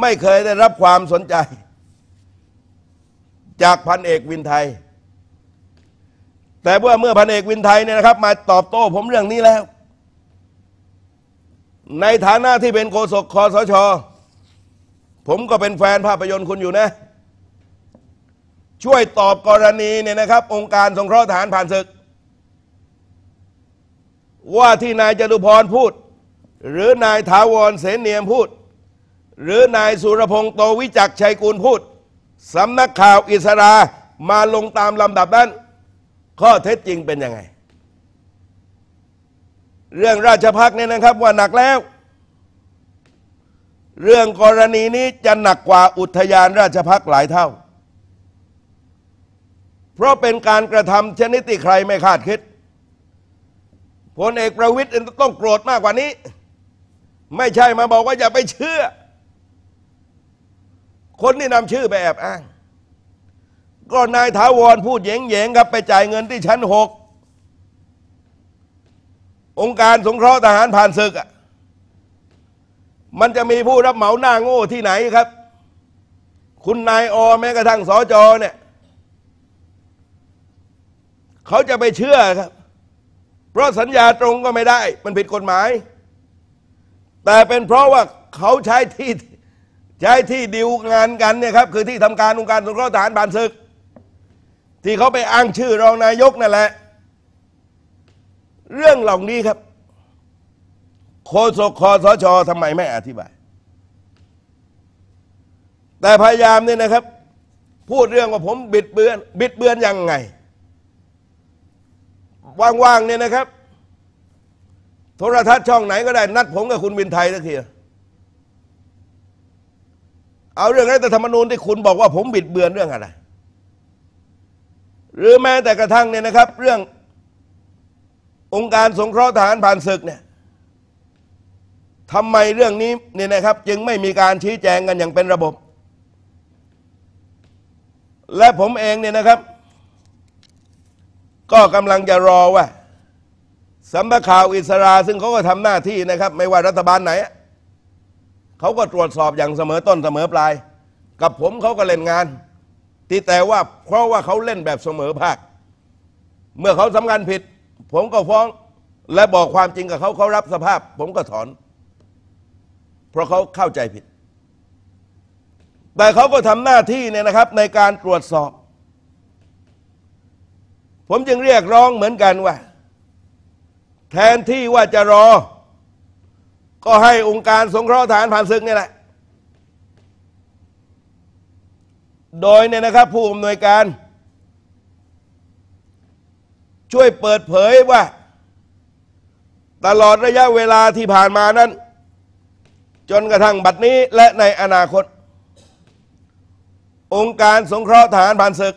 ไม่เคยได้รับความสนใจ จากพันเอกวินไทยแต่ว่าเมื่อพันเอกวินไทยเนี่ยนะครับ มาตอบโต้ผมเรื่องนี้แล้ว ในฐานะที่เป็นโฆษกคอสช ผมก็เป็นแฟนภาพยนตร์คุณอยู่นะช่วยตอบกรณีเนี่ยนะครับองค์การสงเคราะห์ฐานผ่านศึก ว่าที่นายจตุพรพูด หรือนายถาวรเสนเนียมพูด หรือนายสุรพงษ์โตวิจักชัยกูลพูด สำนักข่าวอิสรา มาลงตามลำดับนั้นข้อเท็จจริงเป็นยังไง เรื่องราชพักเนี่ยนะครับ ว่าหนักแล้ว เรื่องกรณีนี้จะหนักกว่าอุทยานราชพักหลายเท่า เพราะเป็นการกระทำชนิดที่ใครไม่คาดคิดพลเอกประวิทย์ต้องโกรธมากกว่านี้ ไม่ใช่มาบอกว่าอย่าไปเชื่อ คนที่นำชื่อไปแอบอ้างก็นายถาวรพูดเยงๆครับไปจ่ายเงินที่ชั้นหกองค์การสงเคราะห์ทหารผ่านศึกอ่ะมันจะมีผู้รับเหมาหน้า โง่ที่ไหนครับ คุณนายอแม้กระทั่งสอจอเนี่ยเขาจะไปเชื่อครับ เพราะสัญญาตรงก็ไม่ได้มันผิดกฎหมาย แต่เป็นเพราะว่าเขาใช้ที่ ใช้ที่ดิวงานกันเนี่ยครับคือที่ทำการองค์การสงเคราะห์ทหารบานศึกที่เขาไปอ้างชื่อรองนายกนั่นแหละ เรื่องเหล่านี้ครับโคศกคอสชทำไมไม่อธิบายแต่พยายามเนี่ยนะครับ พูดเรื่องว่าผมบิดเบือนบิดเบือนยังไงว่างๆเนี่ยนะครับ โทรทัศน์ช่องไหนก็ได้นัดผมกับคุณวินไทยสักทีเอาเรื่องรต่ธรรมนูญที่คุณบอกว่าผมบิดเบือนเรื่องอะไรหรือแม้แต่กระทั่งเนี่ยนะครับ เรื่ององค์การสงเคราะห์ทหารผ่านศึกเนี่ยทำไมเรื่องนี้เนี่ยนะครับ จึงไม่มีการชี้แจงกันอย่างเป็นระบบ และผมเองเนี่ยนะครับ ก็กำลังจะรอว่าสำนักข่าวอิสราซึ่งเขาก็ทำหน้าที่นะครับ ไม่ว่ารัฐบาลไหน เขาก็ตรวจสอบอย่างเสมอต้นเสมอปลาย กับผมเขาก็เล่นงานที่แต่ว่าเพราะว่าเขาเล่นแบบเสมอภาค เมื่อเขาสำคัญผิด ผมก็ฟ้องและบอกความจริงกับเขาเขารับสภาพ ผมก็ถอน เพราะเขาเข้าใจผิด แต่เขาก็ทำหน้าที่เนี่ยนะครับ ในการตรวจสอบ ผมจึงเรียกร้องเหมือนกันว่า แทนที่ว่าจะรอ ก็ให้องค์การสงเคราะห์ฐานผ่านศึกนี่แหละโดยเนี่ยนะครับผู้อำนวยการ ช่วยเปิดเผยว่า ตลอดระยะเวลาที่ผ่านมานั้น จนกระทั่งบัดนี้และในอนาคต องค์การสงเคราะห์ทหารผ่านศึก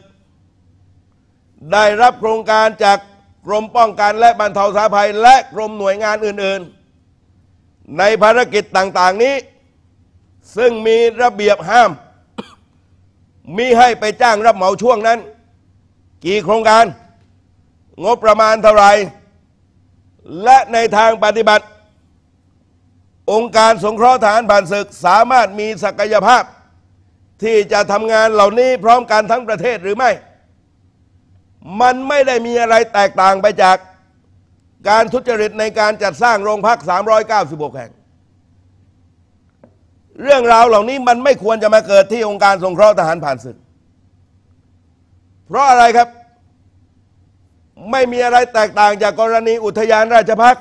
ได้รับโครงการจากกรมป้องกัน และบรรเทาสาภัย และกรมหน่วยงานอื่นๆ ในภารกิจต่างๆนี้ ซึ่งมีระเบียบห้ามมีให้ไปจ้างรับเหมาช่วงนั้น กี่โครงการ งบประมาณเท่าไรและในทางปฏิบัติองค์การสงเคราะห์ฐานผ่านศึก สามารถมีศักยภาพที่จะทำงานเหล่านี้พร้อมกันทั้งประเทศหรือไม่ มันไม่ได้มีอะไรแตกต่างไปจากการทุจริตในการจัดสร้างโรงพัก 396แห่งเรื่องราวเหล่านี้มันไม่ควรจะมาเกิดที่องค์การสงเคราะห์ทหารผ่านศึก เพราะอะไรครับ ไม่มีอะไรแตกต่างจากกรณีอุทยานราชพัก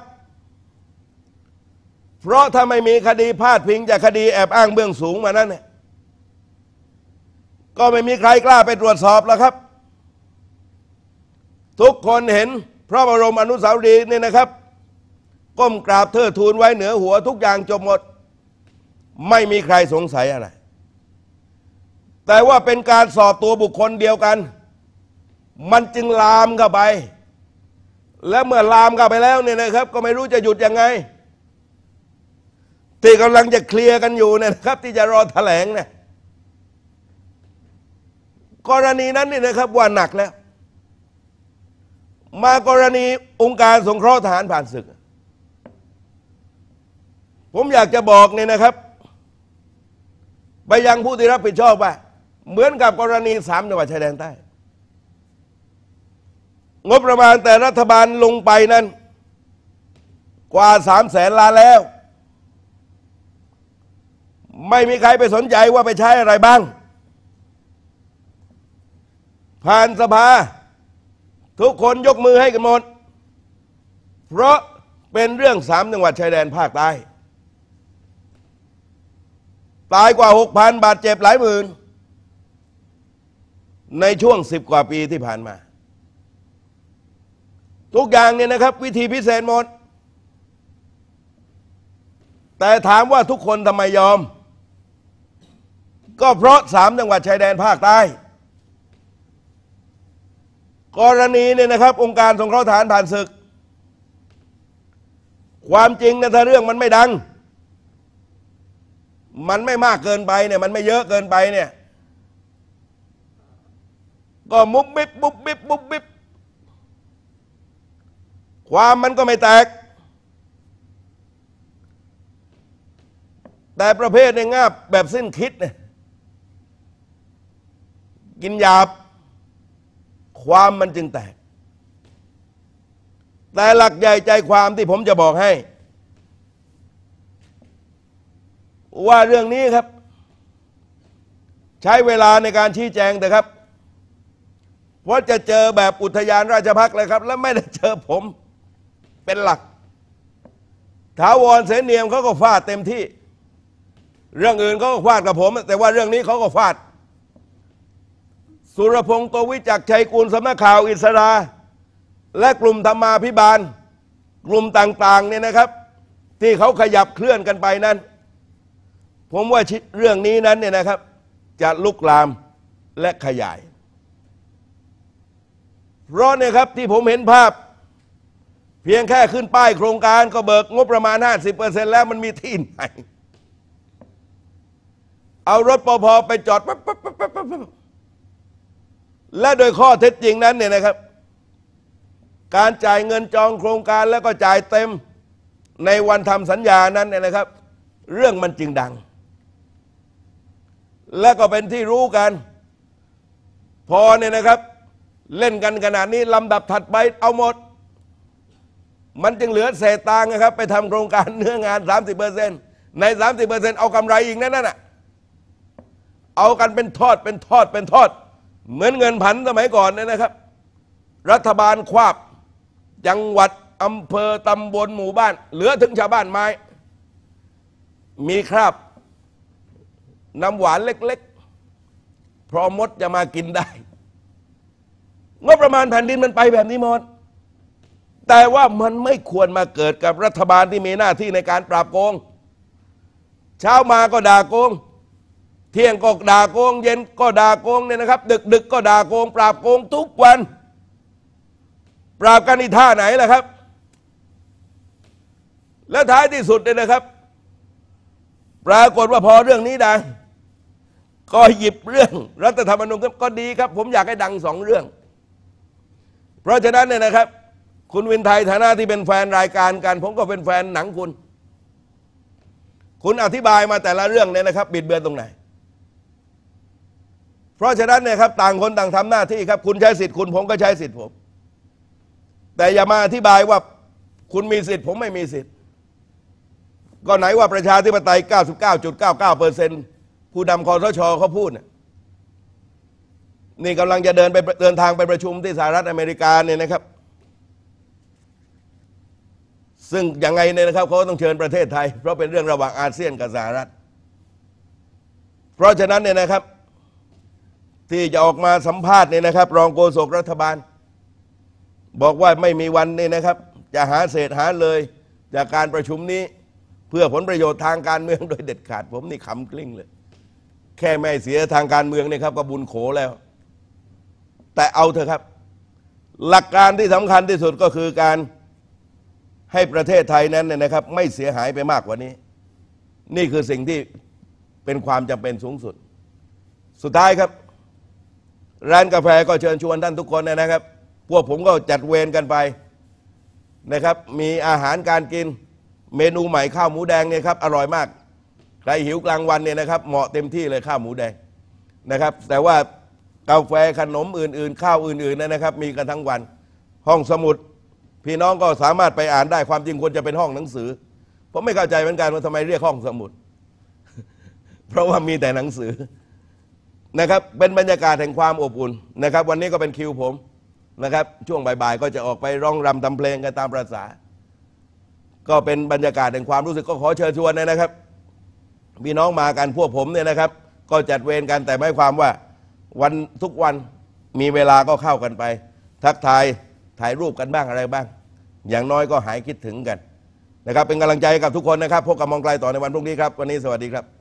เพราะถ้าไม่มีคดีพาดพิงจากคดีแอบอ้างเบื้องสูงมานั้นเนี่ยก็ไม่มีใครกล้าไปตรวจสอบแล้วครับ ทุกคนเห็น พระบรมอนุสาวรีย์นี่นะครับก้มกราบเทิดทูนไว้เหนือหัวทุกอย่างจบหมดไม่มีใครสงสัยอะไร แต่ว่าเป็นการสอบตัวบุคคลเดียวกัน มันจึงลามกันไป และเมื่อลามกันไปแล้วเนี่ยนะครับ ก็ไม่รู้จะหยุดยังไง ที่กำลังจะเคลียร์กันอยู่เนี่ะครับ ที่จะรอแถลงเนี่ย กรณีนั้นเนี่ยนะครับว่าหนักแล้ว มากรณีองค์การสงเคราะห์ทหารผ่านศึก ผมอยากจะบอกเนี่ยนะครับไปยังผู้ที่รับผิดชอบว่าเหมือนกับกรณีสามจังหวัดชายแดนใต้ งบประมาณแต่รัฐบาลลงไปนั้น กว่าสามแสนล้านแล้ว ไม่มีใครไปสนใจว่าไปใช้อะไรบ้าง ผ่านสภา ทุกคนยกมือให้กันหมด เพราะเป็นเรื่องสามจังหวัดชายแดนภาคใต้ตายกว่าหกพันบาดเจ็บหลายหมื่น ในช่วงสิบกว่าปีที่ผ่านมา ทุกอย่างเนี่ยนะครับ วิธีพิเศษหมด แต่ถามว่าทุกคนทำไมยอม ก็เพราะสามจังหวัดชายแดนภาคใต้ กรณีเนี่ยนะครับ องค์การสงเคราะห์ฐานผ่านศึก ความจริงนะถ้าเรื่องมันไม่ดังมันไม่มากเกินไปเนี่ยมันไม่เยอะเกินไปเนี่ยก็มุบบิบบุบบิบบุบบิบความมันก็ไม่แตก แต่ประเภทในงาบแบบสิ้นคิดเนี่ยกินหยาบความมันจึงแตก แต่หลักใหญ่ใจความที่ผมจะบอกให้ว่าเรื่องนี้ครับ ใช้เวลาในการชี้แจงแต่ครับ เพราะจะเจอแบบอุทยานราชพักเลยครับ และไม่ได้เจอผมเป็นหลัก ถาวรเสนียมเขาก็ฟาดเต็มที่ เรื่องอื่นเขาก็ฟาดกับผม แต่ว่าเรื่องนี้เขาก็ฟาด สุรพงศ์โตวิจักชัยกูลสำนักข่าวอิสราและกลุ่มธรรมาภิบาล กลุ่มต่างๆเนี่ยนะครับ ที่เขาขยับเคลื่อนกันไปนั้นผมว่าเรื่องนี้นั้นเนี่ยนะครับ จะลุกลามและขยาย เพราะเนี่ยครับที่ผมเห็นภาพ เพียงแค่ขึ้นป้ายโครงการก็เบิกงบประมาณ 50%แล้วมันมีที่ไหน เอารถปพไปจอดและโดยข้อเท็จจริงนั้นเนี่ยนะครับ การจ่ายเงินจองโครงการแล้วก็จ่ายเต็มในวันทำสัญญานั้นเนี่ยนะครับ เรื่องมันจึงดังและก็เป็นที่รู้กัน พอเนี่ยนะครับ เล่นกันขนาดนี้ลำดับถัดไป เอาหมด มันจึงเหลือเศษตังนะครับ ไปทำโครงการเนื้องาน 30%ใน 30%เอากำไรอีกนั่นน่ะเอากันเป็นทอดเป็นทอดเป็นทอด เหมือนเงินผันสมัยก่อนเนี่ยนะครับ รัฐบาลควาบจังหวัดอำเภอตำบลหมู่บ้าน เหลือถึงชาวบ้านไม้ มีคราบน้ำหวานเล็กๆ พร้อมดจะมากินได้ งบประมาณแผ่นดินมันไปแบบนี้หมด แต่ว่ามันไม่ควรมาเกิดกับรัฐบาลที่มีหน้าที่ในการปราบโกง เช้ามาก็ด่าโกง เที่ยงก็ด่าโกง เย็นก็ด่าโกงเนี่ยนะครับ ดึกดึกก็ด่าโกง ปราบโกงทุกวัน ปราบกันทีท่าไหนล่ะครับ และท้ายที่สุดเนี่ยนะครับ ปรากฏว่าพอเรื่องนี้ได้ก็หยิบเรื่อง รัฐธรรมนูญก็ดีครับ ผมอยากให้ดังสองเรื่อง เพราะฉะนั้นเนี่ยนะครับ คุณวินไทยฐานะที่เป็นแฟนรายการกัน ผมก็เป็นแฟนหนังคุณ คุณอธิบายมาแต่ละเรื่องเนี่ยนะครับ บิดเบือนตรงไหน เพราะฉะนั้นเนี่ยครับต่างคนต่างทำหน้าที่ครับคุณใช้สิทธิ์คุณผมก็ใช้สิทธิ์ผม แต่อย่ามาอธิบายว่าคุณมีสิทธิ์ผมไม่มีสิทธิ์ก็ไหนว่าประชาธิปไตย 99.99%เปอร์เซ็นต์ผู้นำคอสชเขาพูด นี่กำลังจะเดินไปเดินทางไปประชุมที่สหรัฐอเมริกาเนี่ยนะครับ ซึ่งยังไงเนี่ยนะครับเขาต้องเชิญประเทศไทย เพราะเป็นเรื่องระหว่างอาเซียนกับสหรัฐ เพราะฉะนั้นเนี่ยนะครับที่จะออกมาสัมภาษณ์เนี่ยนะครับรองโฆษกรัฐบาล บอกว่าไม่มีวันนี่นะครับ จะหาเศษหาเลยจากการประชุมนี้เพื่อผลประโยชน์ทางการเมืองโดยเด็ดขาด ผมนี่ขำกลิ้งเลยแค่ไม่เสียทางการเมืองเนี่ยครับก็บุญโขแล้ว แต่เอาเถอะครับ หลักการที่สำคัญที่สุดก็คือการให้ประเทศไทยนั้นเนี่ยนะครับ ไม่เสียหายไปมากกว่านี้ นี่คือสิ่งที่เป็นความจำเป็นสูงสุด สุดท้ายครับร้านกาแฟก็เชิญชวนท่านทุกคนนะครับ พวกผมก็จัดเวรกันไปนะครับ มีอาหารการกินเมนูใหม่ข้าวหมูแดงเนี่ยครับ อร่อยมากใครหิวกลางวันเนี่ยนะครับ เหมาะเต็มที่เลยข้าวหมูแดงนะครับ แต่ว่ากาแฟขนมอื่น ๆ ข้าวอื่น ๆนะครับ มีกันทั้งวันห้องสมุด พี่น้องก็สามารถไปอ่านได้ความจริงควรจะเป็นห้องหนังสือเพราะไม่เข้าใจเหมือนกันว่าทำไมเรียกห้องสมุด เพราะว่ามีแต่หนังสือนะครับ เป็นบรรยากาศแห่งความอบอุ่นนะครับ วันนี้ก็เป็นคิวผมนะครับ ช่วงบ่ายๆก็จะออกไปร้องรำทำเพลงกันตามประษาก็เป็นบรรยากาศแห่งความรู้สึกก็ขอเชิญชวนนะครับพี่น้องมากัน พวกผมเนี่ยนะครับ ก็จัดเวรกันแต่ไม่ความว่า วันทุกวันมีเวลาก็เข้ากันไป ทักทายถ่ายรูปกันบ้างอะไรบ้าง อย่างน้อยก็หายคิดถึงกันนะครับเป็นกำลังใจกับทุกคนนะครับพบกับมองไกลต่อในวันพรุ่งนี้ครับ วันนี้สวัสดีครับ